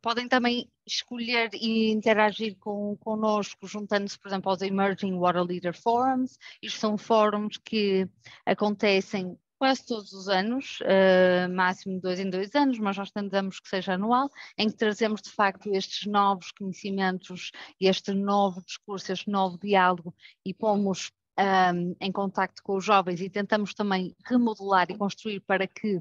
podem também escolher e interagir com, connosco, juntando-se, por exemplo, aos Emerging Water Leader Forums. Isto são fóruns que acontecem quase todos os anos, uh, máximo dois em dois anos, mas nós tentamos que seja anual, em que trazemos de facto estes novos conhecimentos, este novo discurso, este novo diálogo e pomos um, eh, em contacto com os jovens e tentamos também remodelar e construir para que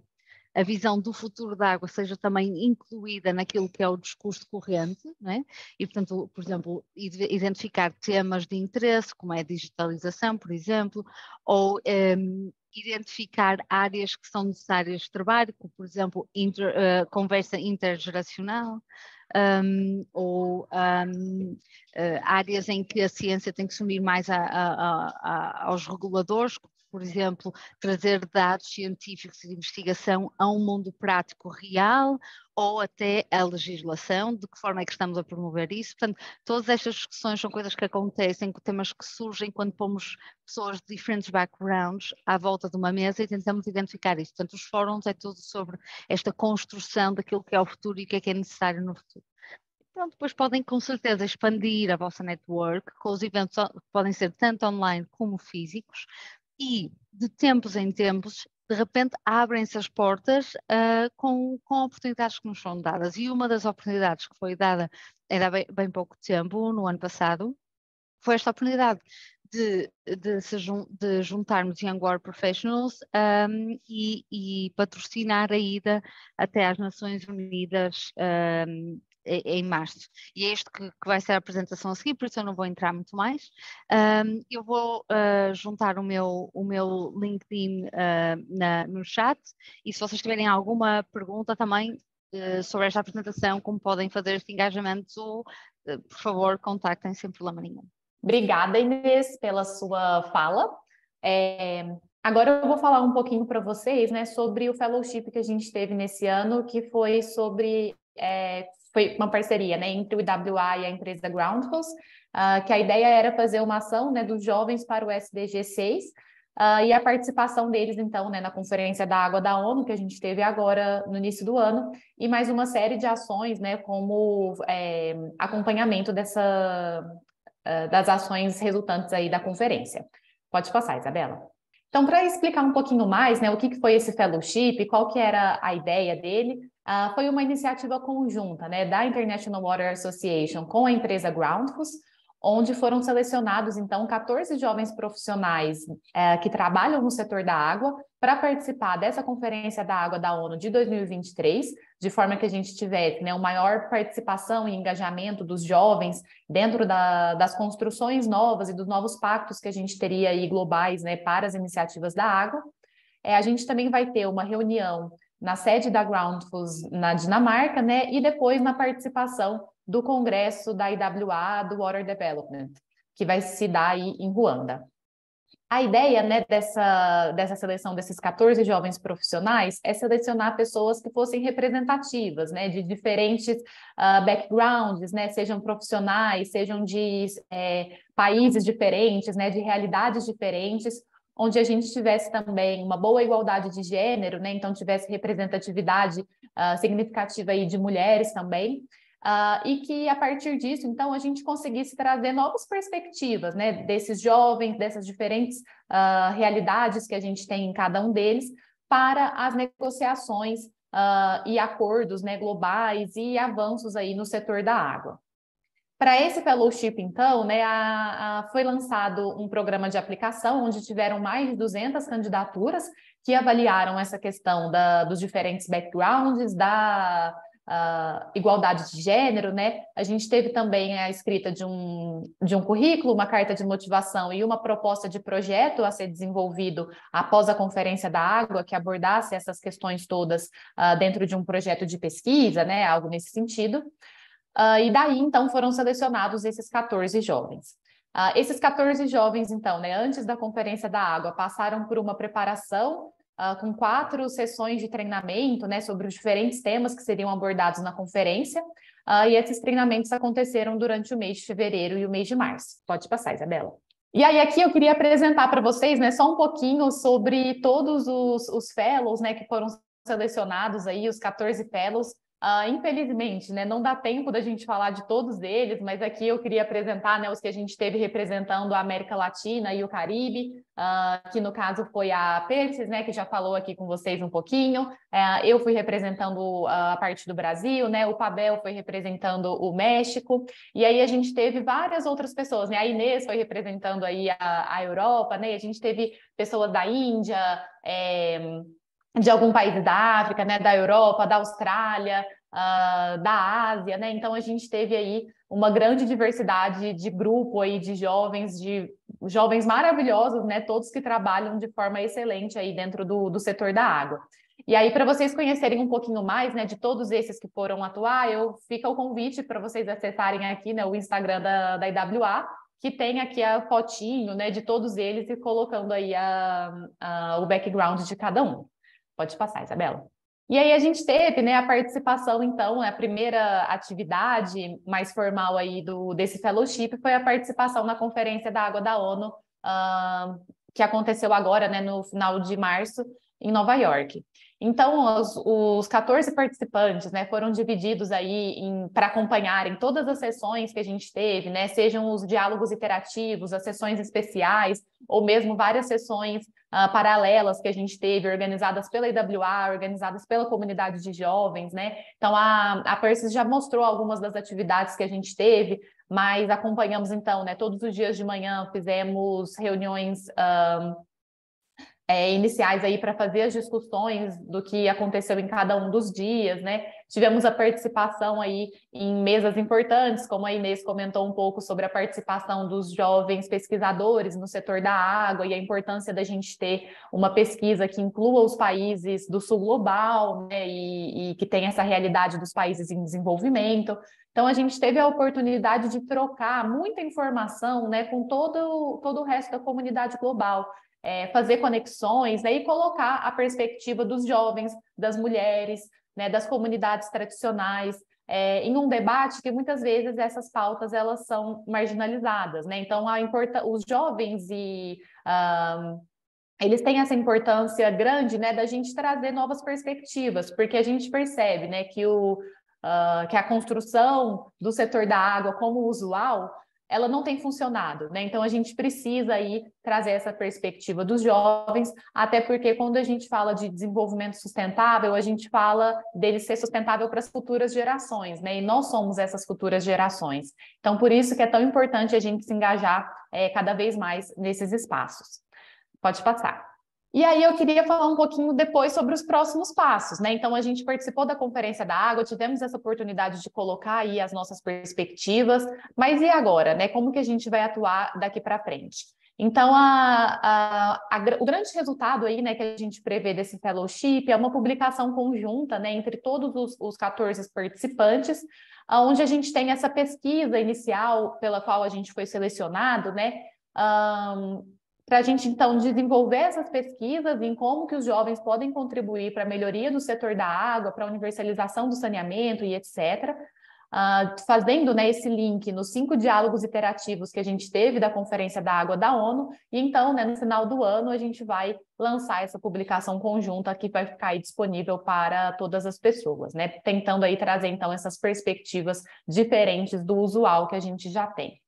a visão do futuro da água seja também incluída naquilo que é o discurso corrente, é? e portanto, por exemplo, identificar temas de interesse, como é a digitalização, por exemplo, ou um, identificar áreas que são necessárias de trabalho, como por exemplo, inter, uh, conversa intergeracional, um, ou um, uh, eh, áreas em que a ciência tem que sumir mais a, a, a, aos reguladores, por exemplo, trazer dados científicos e de investigação a um mundo prático real ou até à legislação, de que forma é que estamos a promover isso. Portanto, todas estas discussões são coisas que acontecem, temas que surgem quando pomos pessoas de diferentes backgrounds à volta de uma mesa e tentamos identificar isso. Portanto, os fóruns é tudo sobre esta construção daquilo que é o futuro e o que é que é necessário no futuro. Pronto, depois podem com certeza expandir a vossa network com os eventos, podem ser tanto online como físicos, e de tempos em tempos, de repente abrem-se as portas uh, com, com oportunidades que nos são dadas. E uma das oportunidades que foi dada era bem, bem pouco tempo, no ano passado, foi esta oportunidade de, de, se jun, de juntarmos Young War Professionals um, ah, e, e, patrocinar a ida até às Nações Unidas um, ah, em março. E é isto que, que, vai ser a apresentação a seguir, por isso eu não vou entrar muito mais. Um, eu vou uh, juntar o meu, o meu LinkedIn uh, na, no chat e se vocês tiverem alguma pergunta também uh, sobre esta apresentação, como podem fazer este engajamento, por favor, contactem sem problema nenhum. Obrigada, Inês, pela sua fala. É, agora eu vou falar um pouquinho para vocês né, sobre o fellowship que a gente teve nesse ano, que foi sobre é, foi uma parceria né, entre o IWA e a empresa Groundhouse, uh, que a ideia era fazer uma ação né, dos jovens para o SDG 6, uh, ah, e a participação deles, então, né, na Conferência da Água da ONU, que a gente teve agora no início do ano, e mais uma série de ações, né, como é, acompanhamento dessa, uh, das ações resultantes aí da conferência. Pode passar, Isabela. Então, para explicar um pouquinho mais, né, o que, que foi esse fellowship, qual que era a ideia dele, uh, foi uma iniciativa conjunta, né, da International Water Association com a empresa Groundfus, onde foram selecionados, então, 14 jovens profissionais é, que trabalham no setor da água para participar dessa Conferência da Água da ONU de 2023, de forma que a gente tiver né, uma maior participação e engajamento dos jovens dentro da, das construções novas e dos novos pactos que a gente teria aí globais né, para as iniciativas da água. É, a gente também vai ter uma reunião na sede da Groundfus na Dinamarca, né, e depois na participação do congresso da IWA, do Water Development, que vai se dar aí em Ruanda. A ideia né, dessa, dessa seleção desses 14 jovens profissionais é selecionar pessoas que fossem representativas, né, de diferentes uh, backgrounds, né, sejam profissionais, sejam de é, países diferentes, né, de realidades diferentes, onde a gente tivesse também uma boa igualdade de gênero, né, então tivesse representatividade uh, significativa aí de mulheres também, Uh, e que a partir disso, então, a gente conseguisse trazer novas perspectivas, né, desses jovens, dessas diferentes uh, realidades que a gente tem em cada um deles, para as negociações uh, e acordos né, globais e avanços aí no setor da água. Para esse fellowship, então, né, a, a, foi lançado um programa de aplicação onde tiveram mais de 200 candidaturas que avaliaram essa questão da, dos diferentes backgrounds, da, uh, igualdade de gênero, né? A gente teve também a escrita de um, de um currículo, uma carta de motivação e uma proposta de projeto a ser desenvolvido após a Conferência da Água, que abordasse essas questões todas uh, dentro de um projeto de pesquisa, né? Algo nesse sentido. Uh, e daí, então, foram selecionados esses 14 jovens. Uh, esses 14 jovens, então, né, antes da Conferência da Água, passaram por uma preparação uh, com quatro sessões de treinamento né, sobre os diferentes temas que seriam abordados na conferência. Uh, e esses treinamentos aconteceram durante o mês de fevereiro e o mês de março. Pode passar, Isabela. E aí aqui eu queria apresentar para vocês, né, só um pouquinho sobre todos os, os fellows, né, que foram selecionados aí, os 14 fellows Uh, infelizmente, né, não dá tempo da gente falar de todos eles, mas aqui eu queria apresentar né, os que a gente teve representando a América Latina e o Caribe, uh, que no caso foi a Persis, né, que já falou aqui com vocês um pouquinho. Uh, eu fui representando ah, a parte do Brasil, né, o Pabel foi representando o México, e aí a gente teve várias outras pessoas, né, a Inês foi representando aí a, a Europa, né, e a gente teve pessoas da Índia, é, de algum país da África, né, da Europa, da Austrália, uh, da Ásia, né? Então a gente teve aí uma grande diversidade de grupo aí de jovens, de jovens maravilhosos, né? Todos que trabalham de forma excelente aí dentro do, do setor da água. E aí, para vocês conhecerem um pouquinho mais né, de todos esses que foram atuar, eu fica o convite para vocês acessarem aqui né, o Instagram da, da IWA, que tem aqui a fotinho né, de todos eles e colocando aí a, a, o background de cada um. Pode passar, Isabela. E aí a gente teve, né, a participação, então, a primeira atividade mais formal aí do, desse fellowship foi a participação na Conferência da Água da ONU, uh, que aconteceu agora, né, no final de março, em Nova York. Então, os, os 14 participantes, né, foram divididos aí para acompanharem todas as sessões que a gente teve, né, sejam os diálogos iterativos, as sessões especiais, ou mesmo várias sessões ah, paralelas que a gente teve, organizadas pela IWA, organizadas pela comunidade de jovens, né? Então, a, a Persis já mostrou algumas das atividades que a gente teve, mas acompanhamos então, né? Todos os dias de manhã fizemos reuniões. Um, é, iniciais aí para fazer as discussões do que aconteceu em cada um dos dias, né? Tivemos a participação aí em mesas importantes, como a Inês comentou um pouco sobre a participação dos jovens pesquisadores no setor da água e a importância da gente ter uma pesquisa que inclua os países do sul global, né? E, e que tem essa realidade dos países em desenvolvimento. Então, a gente teve a oportunidade de trocar muita informação né, com todo, todo o resto da comunidade global é, fazer conexões né, e colocar a perspectiva dos jovens, das mulheres, né, das comunidades tradicionais, é, em um debate que muitas vezes essas pautas elas são marginalizadas, né? Então a os jovens e um, eles têm essa importância grande, né, da gente trazer novas perspectivas, porque a gente percebe, né, que o uh, que a construção do setor da água como usual ela não tem funcionado, né? Então a gente precisa aí trazer essa perspectiva dos jovens, até porque quando a gente fala de desenvolvimento sustentável, a gente fala dele ser sustentável para as futuras gerações, né? E nós somos essas futuras gerações. Então por isso que é tão importante a gente se engajar é, cada vez mais nesses espaços. Pode passar. E aí eu queria falar um pouquinho depois sobre os próximos passos, né? Então a gente participou da conferência da água, tivemos essa oportunidade de colocar aí as nossas perspectivas, mas e agora, né? Como que a gente vai atuar daqui para frente? Então a, a, a, o grande resultado aí, né, que a gente prevê desse fellowship é uma publicação conjunta, né, entre todos os, os 14 participantes, onde a gente tem essa pesquisa inicial pela qual a gente foi selecionado, né? Um, para a gente então desenvolver essas pesquisas em como que os jovens podem contribuir para a melhoria do setor da água, para a universalização do saneamento e etc. Uh, ah, fazendo né, esse link nos cinco diálogos iterativos que a gente teve da Conferência da Água da ONU, e então, né, no final do ano, a gente vai lançar essa publicação conjunta que vai ficar disponível para todas as pessoas, né, tentando aí trazer então essas perspectivas diferentes do usual que a gente já tem.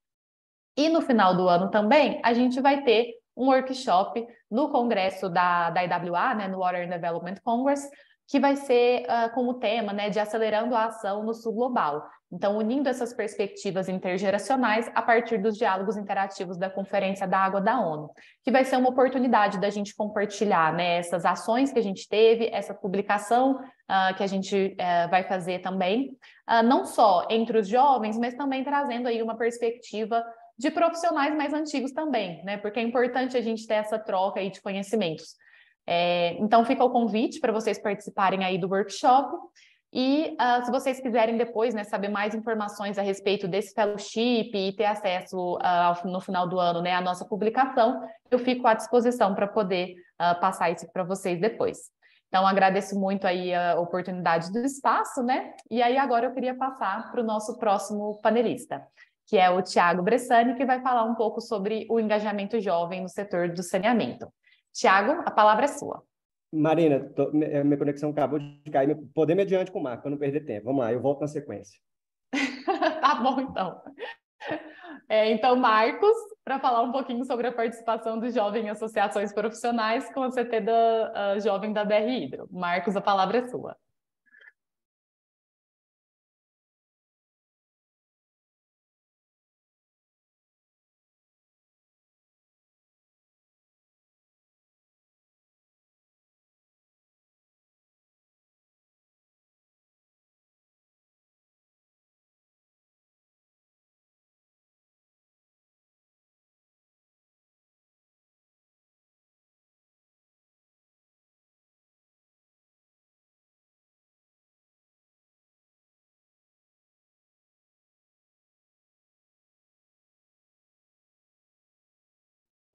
E no final do ano também, a gente vai ter um workshop no congresso da, da IWA, né, no Water Development Congress, que vai ser uh, com o tema né, de acelerando a ação no sul global. Então, unindo essas perspectivas intergeracionais a partir dos diálogos interativos da Conferência da Água da ONU, que vai ser uma oportunidade da gente compartilhar né, essas ações que a gente teve, essa publicação uh, que a gente uh, vai fazer também, ah, não só entre os jovens, mas também trazendo aí uma perspectiva de profissionais mais antigos também, né? Porque é importante a gente ter essa troca aí de conhecimentos. É, então fica o convite para vocês participarem aí do workshop. E uh, se vocês quiserem depois né, saber mais informações a respeito desse fellowship e ter acesso uh, no final do ano né, à nossa publicação, eu fico à disposição para poder uh, passar isso para vocês depois. Então, agradeço muito aí a oportunidade do espaço, né? E aí agora eu queria passar para o nosso próximo panelista, que é o Tiago Bressani, que vai falar um pouco sobre o engajamento jovem no setor do saneamento. Tiago, a palavra é sua. Marina, tô, é, minha conexão acabou de cair. Poder adiante com o Marco, para não perder tempo. Vamos lá, eu volto na sequência. (laughs) tá bom, então. É, então, Marcos, para falar um pouquinho sobre a participação do jovem em associações profissionais com a CT da ah, Jovem da BR Hidro. Marcos, a palavra é sua.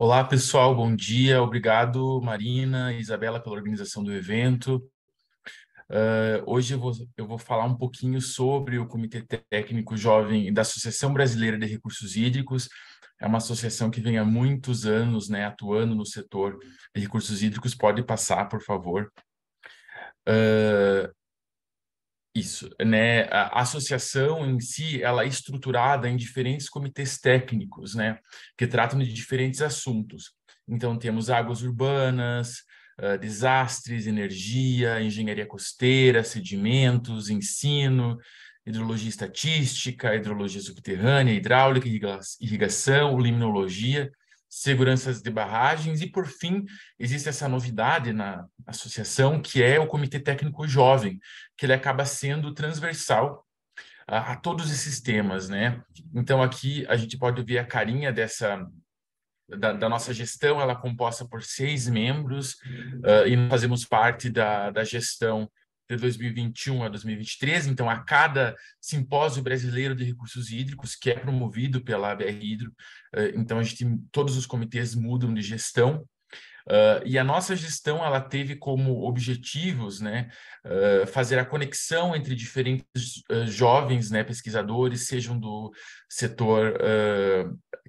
Olá, pessoal, bom dia. Obrigado, Marina e Isabela, pela organização do evento. Uh, hoje eu vou, eu vou falar um pouquinho sobre o Comitê Técnico Jovem da Associação Brasileira de Recursos Hídricos. É uma associação que vem há muitos anos né, atuando no setor de recursos hídricos. Pode passar, por favor. Uh, isso, né? A associação em si, ela é estruturada em diferentes comitês técnicos, né? Que tratam de diferentes assuntos. Então, temos águas urbanas, uh, desastres, energia, engenharia costeira, sedimentos, ensino, hidrologia estatística, hidrologia subterrânea, hidráulica, irrigação, limnologia, seguranças de barragens e, por fim, existe essa novidade na associação que é o Comitê Técnico Jovem, que ele acaba sendo transversal a, a todos esses temas, né? Então aqui a gente pode ver a carinha dessa da, da, nossa gestão, ela é composta por seis membros uh, e fazemos parte da, da gestão de 2021 a 2023. Então, a cada simpósio brasileiro de recursos hídricos, que é promovido pela BR Hidro, eh, então a gente, todos os comitês mudam de gestão. Uh, e a nossa gestão ela teve como objetivos né, uh, fazer a conexão entre diferentes uh, jovens né, pesquisadores, sejam do setor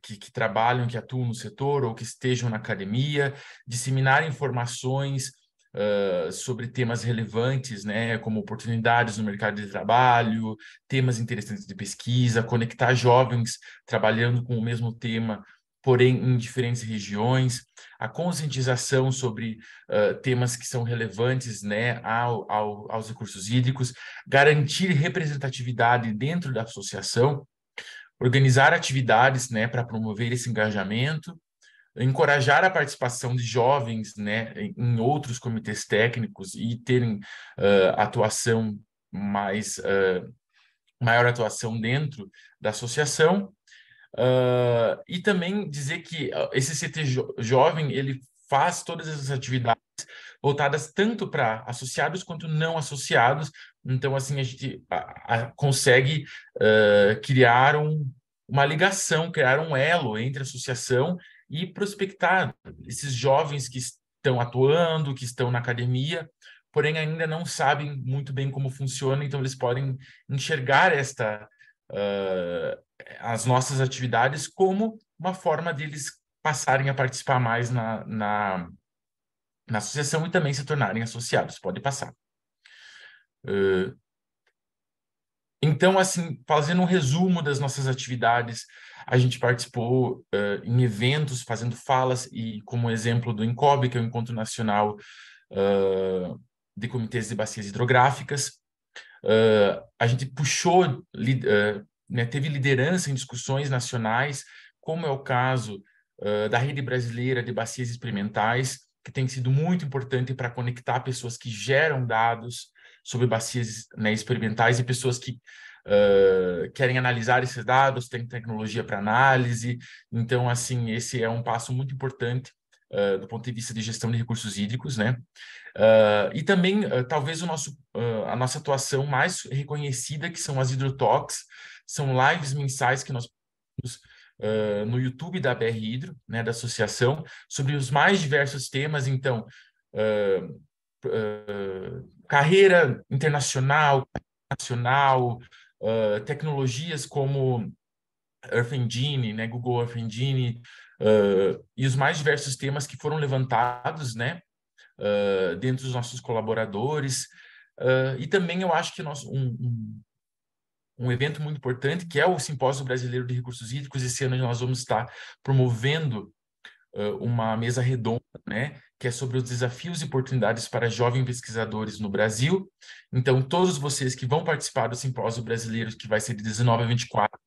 que, que, trabalham, que atuam no setor ou que estejam na academia, disseminar informações, uh, sobre temas relevantes, né, como oportunidades no mercado de trabalho, temas interessantes de pesquisa, conectar jovens trabalhando com o mesmo tema, porém em diferentes regiões, a conscientização sobre uh, temas que são relevantes né, ao, ao, aos recursos hídricos, garantir representatividade dentro da associação, organizar atividades né, para promover esse engajamento encorajar a participação de jovens né, em outros comitês técnicos e terem uh, atuação mais uh, maior atuação dentro da associação uh, e também dizer que esse CT jo jovem ele faz todas essas atividades voltadas tanto para associados quanto não associados então assim a gente a, a, consegue criar um uma ligação, criar um elo entre a associação e prospectar esses jovens que estão atuando, que estão na academia, porém ainda não sabem muito bem como funciona, então eles podem enxergar esta uh, as nossas atividades como uma forma deles passarem a participar mais na, na, na associação e também se tornarem associados. Pode passar. Uh, então, assim, fazendo um resumo das nossas atividades, a gente participou uh, em eventos, fazendo falas, e como exemplo do INCOB, que é o Encontro Nacional uh, de Comitês de Bacias Hidrográficas. Uh, a gente puxou, li, né, teve liderança em discussões nacionais, como é o caso da Rede Brasileira de Bacias Experimentais, que tem sido muito importante para conectar pessoas que geram dados sobre bacias né, experimentais e pessoas que uh, querem analisar esses dados, têm tecnologia para análise. Então, assim, esse é um passo muito importante Uh, do ponto de vista de gestão de recursos hídricos, né? Uh, e também, uh, talvez, o nosso, a nossa atuação mais reconhecida, que são as hidrotalks, são lives mensais que nós uh, no YouTube da BR Hidro, né, da associação, sobre os mais diversos temas, então, carreira internacional, nacional, uh, tecnologias como Earth Engine, né, Google Earth Engine, uh, e os mais diversos temas que foram levantados, né, uh, dentro dos nossos colaboradores, e também eu acho que nós, um, um, um evento muito importante, que é o Simpósio Brasileiro de Recursos Hídricos, esse ano nós vamos estar promovendo uma mesa redonda, né, que é sobre os desafios e oportunidades para jovens pesquisadores no Brasil. Então, todos vocês que vão participar do Simpósio Brasileiro, que vai ser de 19 a 24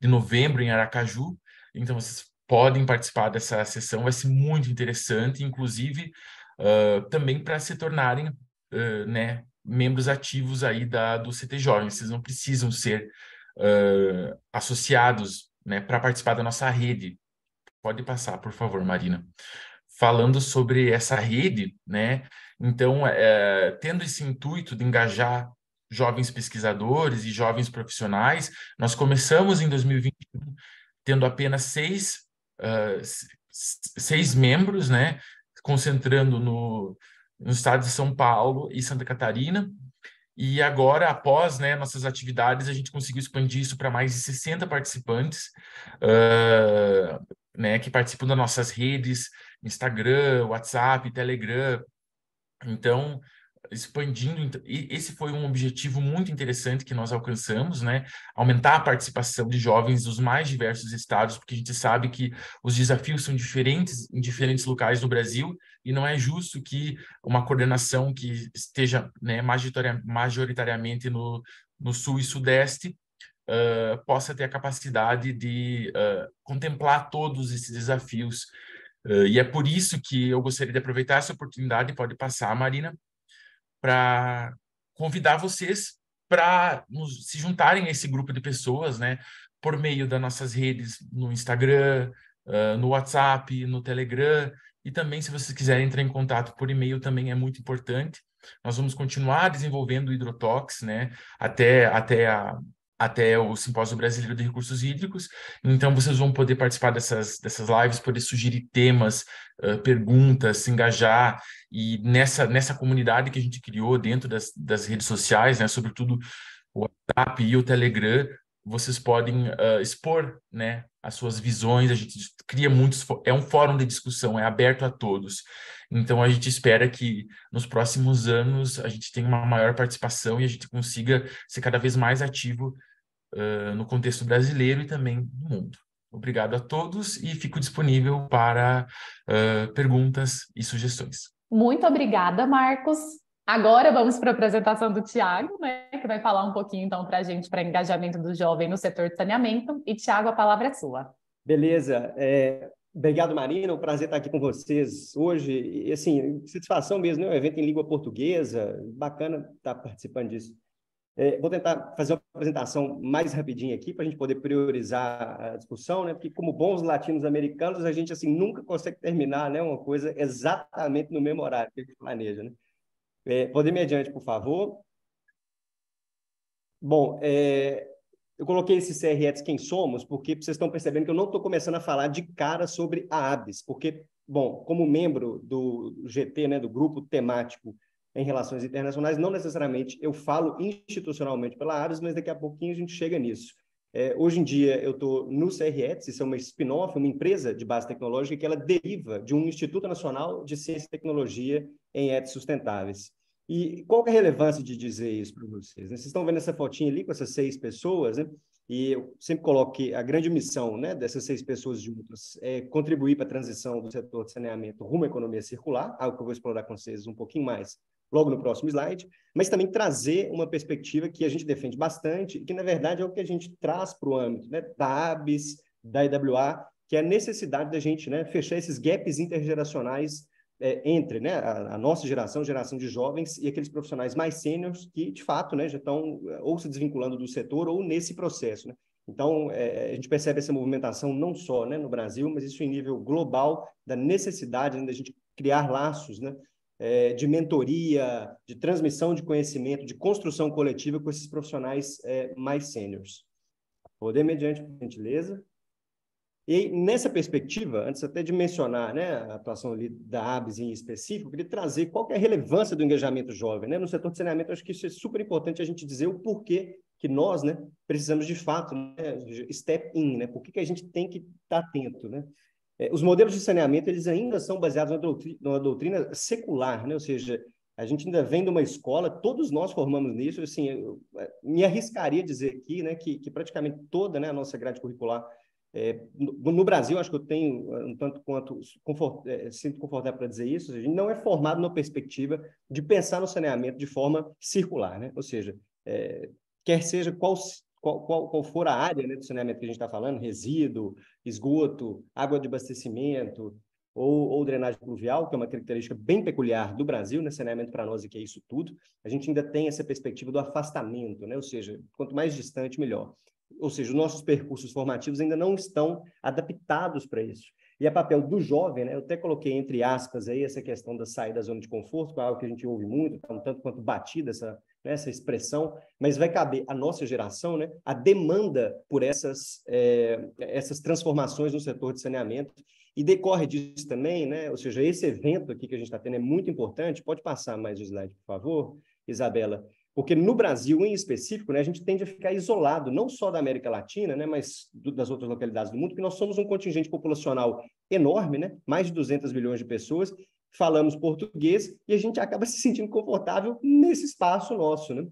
de novembro em Aracaju, então vocês podem participar dessa sessão, vai ser muito interessante, inclusive uh, também para se tornarem uh, né, membros ativos aí da, do CT Jovens. Vocês não precisam ser uh, associados né, para participar da nossa rede. Pode passar, por favor, Marina falando sobre essa rede, né? Então, é, tendo esse intuito de engajar jovens pesquisadores e jovens profissionais, nós começamos em 2021 tendo apenas seis, uh, seis membros, né? Concentrando no, no estado de São Paulo e Santa Catarina. E agora, após né, nossas atividades, a gente conseguiu expandir isso para mais de 60 participantes, uh, né, que participam das nossas redes, Instagram, WhatsApp, Telegram. Então, expandindo. Esse foi um objetivo muito interessante que nós alcançamos, né? Aumentar a participação de jovens dos mais diversos estados, porque a gente sabe que os desafios são diferentes em diferentes locais do Brasil e não é justo que uma coordenação que esteja né, majoritariamente no, no Sul e Sudeste uh, possa ter a capacidade de uh, contemplar todos esses desafios Uh, e é por isso que eu gostaria de aproveitar essa oportunidade, pode passar, Marina, para convidar vocês para se juntarem a esse grupo de pessoas, né, por meio das nossas redes no Instagram, uh, no WhatsApp, no Telegram, e também se vocês quiserem entrar em contato por e-mail também é muito importante. Nós vamos continuar desenvolvendo o Hidrotox, né, até, até a, até o Simpósio Brasileiro de Recursos Hídricos. Então, vocês vão poder participar dessas, dessas lives, poder sugerir temas, uh, perguntas, se engajar. E nessa, nessa comunidade que a gente criou dentro das, das redes sociais, né, sobretudo o WhatsApp e o Telegram, vocês podem uh, expor né, as suas visões, a gente cria muitos, é um fórum de discussão, é aberto a todos. Então a gente espera que nos próximos anos a gente tenha uma maior participação e a gente consiga ser cada vez mais ativo uh, no contexto brasileiro e também no mundo. Obrigado a todos e fico disponível para uh, perguntas e sugestões. Muito obrigada, Marcos. Agora vamos para a apresentação do Tiago, né, que vai falar um pouquinho então para a gente para engajamento do jovem no setor de saneamento. E Tiago, a palavra é sua. Beleza. É, obrigado, Marina. Um prazer estar aqui com vocês hoje. E, assim, satisfação mesmo, né? Um evento em língua portuguesa. Bacana estar participando disso. É, vou tentar fazer uma apresentação mais rapidinha aqui para a gente poder priorizar a discussão, né? Porque como bons latinos americanos, a gente assim nunca consegue terminar, né, uma coisa exatamente no mesmo horário que a gente planeja, né? É, me ir adiante, por favor. Bom, é, eu coloquei esse CREs Quem Somos, porque vocês estão percebendo que eu não estou começando a falar de cara sobre a ABS, porque, bom, como membro do GT, né, do grupo temático em relações internacionais, não necessariamente eu falo institucionalmente pela ABS, mas daqui a pouquinho a gente chega nisso. É, hoje em dia eu estou no CRETS, isso é uma spin-off, uma empresa de base tecnológica que ela deriva de um Instituto Nacional de Ciência e Tecnologia em ETs sustentáveis. E qual é a relevância de dizer isso para vocês? Né? Vocês estão vendo essa fotinha ali com essas seis pessoas, né? E eu sempre coloquei a grande missão né, dessas seis pessoas juntas é contribuir para a transição do setor de saneamento rumo à economia circular, algo que eu vou explorar com vocês um pouquinho mais logo no próximo slide, mas também trazer uma perspectiva que a gente defende bastante e que, na verdade, é o que a gente traz para o âmbito né, da ABS, da IWA, que é a necessidade da gente né, fechar esses gaps intergeracionais é, entre né, a, a, nossa geração, geração de jovens e aqueles profissionais mais sêniores que, de fato, né, já estão é, ou se desvinculando do setor ou nesse processo. Né? Então, é, a gente percebe essa movimentação não só né, no Brasil, mas isso em nível global, da necessidade né, da gente criar laços né, é, de mentoria, de transmissão de conhecimento, de construção coletiva com esses profissionais é, mais sêniores. Poder mediante, gentileza. E nessa perspectiva, antes até de mencionar né, a atuação ali da ABS em específico, eu queria trazer qual que é a relevância do engajamento jovem. Né? No setor de saneamento, acho que isso é super importante a gente dizer o porquê que nós né, precisamos, de fato, né, step in, né? por que, que a gente tem que estar tá atento. Né? É, os modelos de saneamento eles ainda são baseados na doutrina, numa doutrina secular, né? ou seja, a gente ainda vem de uma escola, todos nós formamos nisso. Assim, eu é, me arriscaria a dizer aqui né, que, que praticamente toda né, a nossa grade curricular é, no, no, Brasil, acho que eu tenho eh, um tanto quanto confort, é, eh, sinto confortável para dizer isso, a gente não é formado na perspectiva de pensar no saneamento de forma circular, né? ou seja, é, quer seja qual, qual, qual, qual, for a área né, do saneamento que a gente está falando, resíduo, esgoto, água de abastecimento ou, ou, drenagem pluvial, que é uma característica bem peculiar do Brasil, né? saneamento para nós e que é isso tudo, a gente ainda tem essa perspectiva do afastamento, né? ou seja, quanto mais distante, melhor. Ou seja, os nossos percursos formativos ainda não estão adaptados para isso. E é papel do jovem, né? Eu até coloquei entre aspas aí essa questão da saída da zona de conforto, que é algo que a gente ouve muito, tá um tanto quanto batida essa, né, essa expressão, mas vai caber à nossa geração, né? A demanda por essas, é, essas transformações no setor de saneamento. E decorre disso também, né? Ou seja, esse evento aqui que a gente está tendo é muito importante. Pode passar mais um slide, por favor, Isabela. Porque no Brasil, em específico, né, a gente tende a ficar isolado, não só da América Latina, né, mas do, das outras localidades do mundo, porque nós somos um contingente populacional enorme, né, mais de 200 milhões de pessoas, falamos português e a gente acaba (laughs) se sentindo confortável nesse espaço nosso. Né?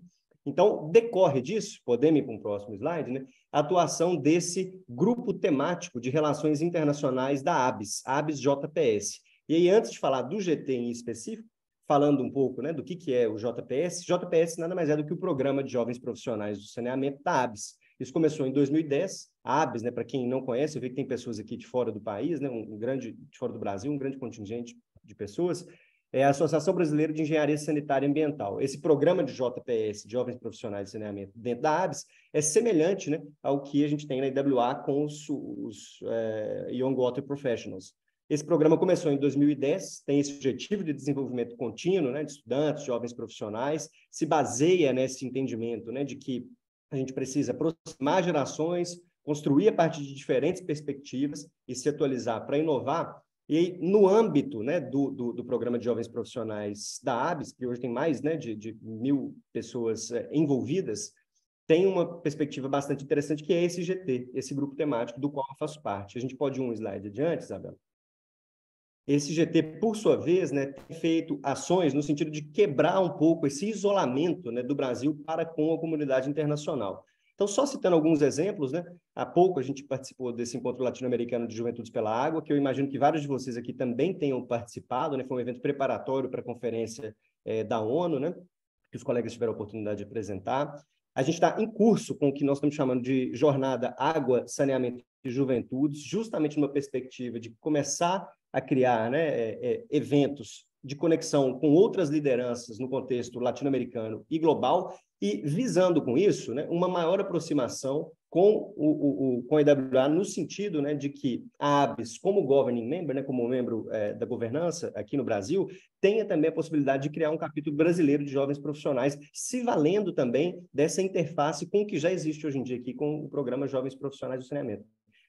Então, decorre disso, podemos ir para um próximo slide, né? a atuação desse grupo temático de relações internacionais da ABS, ABS JPS. E aí, antes de falar do GT em específico, falando um pouco né, do que, que é o JPS. JPS nada mais é do que o Programa de Jovens Profissionais do Saneamento da ABS. Isso começou em 2010. A ABS, né, para quem não conhece, eu vi que tem pessoas aqui de fora do país, né, um grande, de fora do Brasil, um grande contingente de pessoas, é a Associação Brasileira de Engenharia Sanitária e Ambiental. Esse programa de JPS, de Jovens Profissionais de Saneamento, dentro da ABS, é semelhante né, ao que a gente tem na IWA com os, os é, Young Water Professionals. Esse programa começou em 2010, tem esse objetivo de desenvolvimento contínuo né, de estudantes, jovens profissionais, se baseia nesse entendimento né, de que a gente precisa aproximar gerações, construir a partir de diferentes perspectivas e se atualizar para inovar. E no âmbito né, do, do, do, programa de jovens profissionais da ABS, que hoje tem mais né, de, de mil pessoas eh, envolvidas, tem uma perspectiva bastante interessante que é esse GT, esse grupo temático do qual eu faço parte. A gente pode ir um slide adiante, Isabela? Esse GT, por sua vez, né, tem feito ações no sentido de quebrar um pouco esse isolamento né, do Brasil para com a comunidade internacional. Então, só citando alguns exemplos, né, há pouco a gente participou desse encontro latino-americano de Juventudes pela Água, que eu imagino que vários de vocês aqui também tenham participado, né, foi um evento preparatório para a conferência eh, da ONU, né, que os colegas tiveram a oportunidade de apresentar. A gente está em curso com o que nós estamos chamando de jornada Água, Saneamento de juventudes, justamente numa perspectiva de começar a criar né, é, é, eventos de conexão com outras lideranças no contexto latino-americano e global, e visando com isso né, uma maior aproximação com, o, o, com a IWA no sentido né, de que a ABS, como governing member, né, como membro é, da governança aqui no Brasil, tenha também a possibilidade de criar um capítulo brasileiro de jovens profissionais, se valendo também dessa interface com o que já existe hoje em dia aqui com o programa Jovens Profissionais do Saneamento.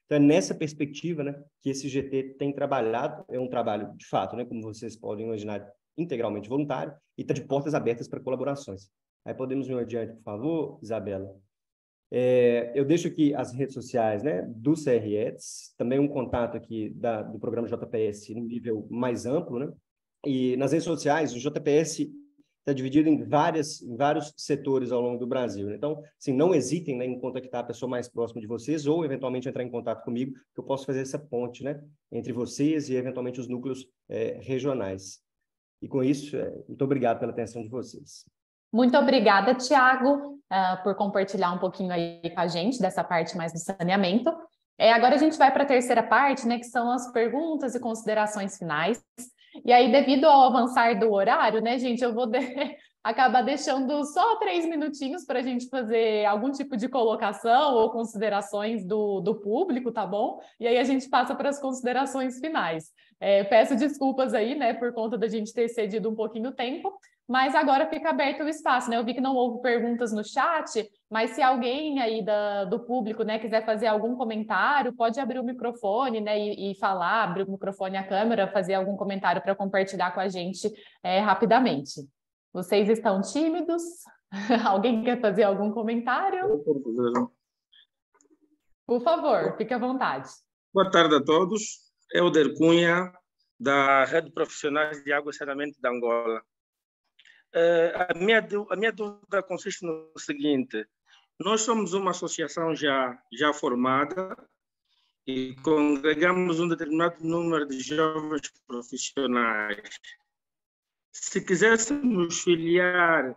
Então, é nessa perspectiva né, que esse GT tem trabalhado. É um trabalho, de fato, né, como vocês podem imaginar, integralmente voluntário e está de portas abertas para colaborações. Aí podemos ir adiante, por favor, Isabela. É, eu deixo aqui as redes sociais né, do CRETS, também um contato aqui da, do programa JPS no nível mais amplo. Né? E nas redes sociais, o JPS está dividido em, várias, em vários setores ao longo do Brasil. Né? Então, assim, não hesitem né, em contactar a pessoa mais próxima de vocês ou, eventualmente, entrar em contato comigo, que eu posso fazer essa ponte né, entre vocês e, eventualmente, os núcleos é, regionais. E, com isso, é, muito obrigado pela atenção de vocês. Muito obrigada, Tiago, uh, é, por compartilhar um pouquinho aí com a gente dessa parte mais do saneamento. É, agora a gente vai para a terceira parte, né, que são as perguntas e considerações finais. E aí, devido ao avançar do horário, né, gente, eu vou de... (laughs) acabar deixando só três minutinhos para a gente fazer algum tipo de colocação ou considerações do, do público, tá bom? E aí a gente passa para as considerações finais. É, peço desculpas aí, né, por conta da gente ter cedido um pouquinho o tempo, mas agora fica aberto o espaço, né? Eu vi que não houve perguntas no chat, mas se alguém aí da, do público, né, quiser fazer algum comentário, pode abrir o microfone, né, e, e falar, abrir o microfone à câmera, fazer algum comentário para compartilhar com a gente é, rapidamente. Vocês estão tímidos? (laughs) alguém quer fazer algum comentário? Por favor, fique à vontade. Boa tarde a todos. Eu, Der Cunha, da Rede Profissionais de Água e Saneamento da Angola. Eh, a minha, a minha dúvida consiste no seguinte: nós somos uma associação já, já formada e congregamos um determinado número de jovens profissionais. Se quiséssemos filiar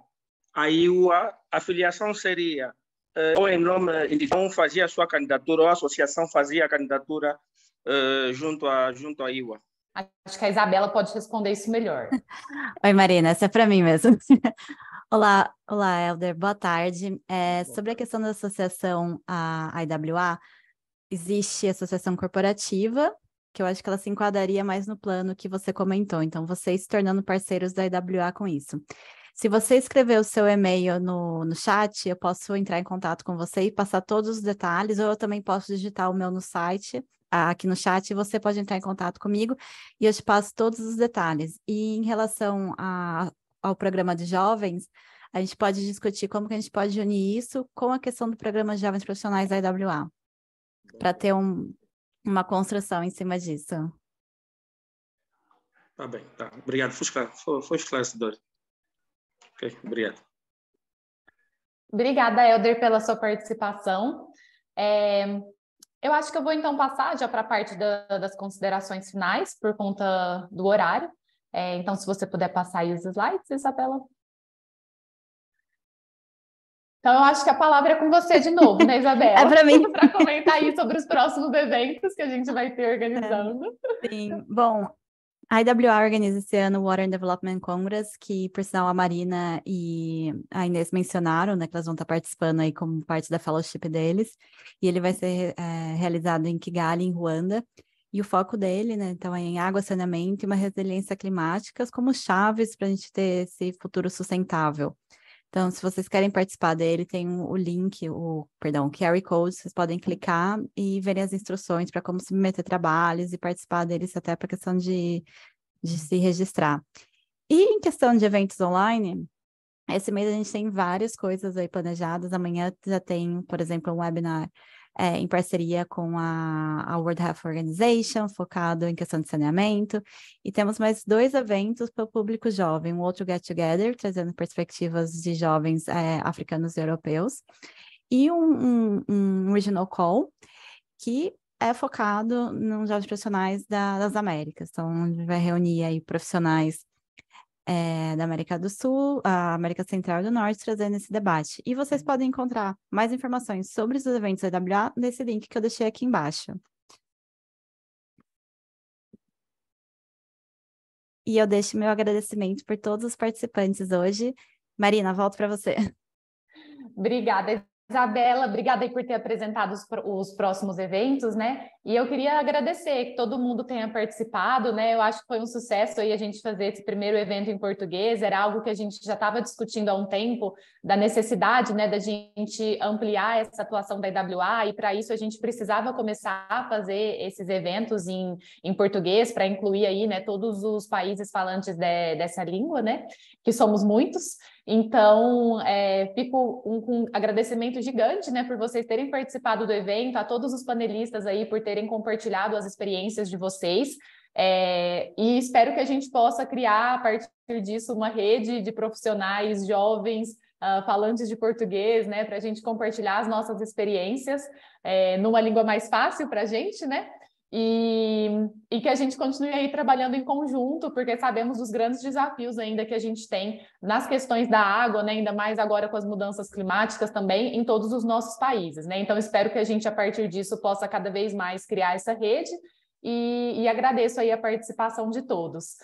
a IUA, a filiação seria eh, ou em nome um fazia a sua candidatura ou a associação fazia a candidatura uh, junto a junto à IUA. Acho que a Isabela pode responder isso melhor. (laughs) Oi, Marina, essa é para mim mesmo. (laughs) olá, olá, Elder. boa tarde. É, sobre a questão da associação à IWA, existe a associação corporativa, que eu acho que ela se enquadraria mais no plano que você comentou. Então, vocês se tornando parceiros da IWA com isso. Se você escrever o seu e-mail no, no chat, eu posso entrar em contato com você e passar todos os detalhes, ou eu também posso digitar o meu no site aqui no chat, você pode entrar em contato comigo e eu te passo todos os detalhes. E em relação a, ao programa de jovens, a gente pode discutir como que a gente pode unir isso com a questão do programa de jovens profissionais da IWA, para ter um, uma construção em cima disso. Tá bem, tá. Obrigado, foi esclarecedor. Ok, obrigado. Obrigada, Helder, pela sua participação. É, eu acho que eu vou então passar já para a parte da, das considerações finais, por conta do horário. É, então, se você puder passar aí os slides, Isabela. Então, eu acho que a palavra é com você de novo, né, Isabela? (laughs) é para mim. para comentar aí sobre os próximos eventos que a gente vai ter (laughs) é. organizando. É, sim, bom, a IWA organiza esse ano o Water Development Congress, que, por sinal, a Marina e a Inês mencionaram, né, que elas vão estar participando aí como parte da fellowship deles, e ele vai ser é, realizado em Kigali, em Ruanda, e o foco dele, né, então, é em água, saneamento e uma resiliência climáticas como chaves para a gente ter esse futuro sustentável. Então, se vocês querem participar dele, tem o link, o perdão, o QR Code, vocês podem clicar e verem as instruções para como submeter trabalhos e participar deles até para questão de, de uhum. se registrar. E em questão de eventos online, esse mês a gente tem várias coisas aí planejadas. Amanhã já tem, por exemplo, um webinar é, em parceria com a, a World Health Organization, focado em questão de saneamento. E temos mais dois eventos para o público jovem, um outro Get Together, trazendo perspectivas de jovens é, africanos e europeus, e um, um, um Regional Call, que é focado nos jovens profissionais da, das Américas. Então, a gente vai reunir aí profissionais é, da América do Sul, a América Central e do Norte, trazendo esse debate. E vocês uhum. podem encontrar mais informações sobre os eventos da EWA nesse link que eu deixei aqui embaixo. E eu deixo meu agradecimento por todos os participantes hoje. Marina, volto para você. Obrigada, Isabela, obrigada aí por ter apresentado os, os, próximos eventos, né? E eu queria agradecer que todo mundo tenha participado, né? Eu acho que foi um sucesso aí a gente fazer esse primeiro evento em português, era algo que a gente já estava discutindo há um tempo, da necessidade, né, da gente ampliar essa atuação da IWA, e para isso a gente precisava começar a fazer esses eventos em, em português, para incluir aí, né, todos os países falantes de, dessa língua, né? Que somos muitos. Então, é, fico um, com um agradecimento gigante, né, por vocês terem participado do evento, a todos os panelistas aí por terem compartilhado as experiências de vocês. É, e espero que a gente possa criar, a partir disso, uma rede de profissionais jovens Uh, falantes de português, né, para a gente compartilhar as nossas experiências é, numa língua mais fácil para a gente, né? E, e, que a gente continue aí trabalhando em conjunto, porque sabemos dos grandes desafios ainda que a gente tem nas questões da água, né? ainda mais agora com as mudanças climáticas também em todos os nossos países. Né? Então, espero que a gente, a partir disso, possa cada vez mais criar essa rede e, e agradeço aí a participação de todos.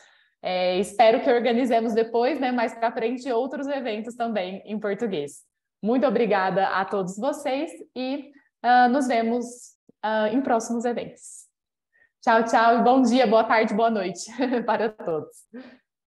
É, espero que organizemos depois, né, mais para frente, outros eventos também em português. Muito obrigada a todos vocês e uh, nos vemos uh, em próximos eventos. Tchau, tchau e bom dia, boa tarde, boa noite (laughs) para todos.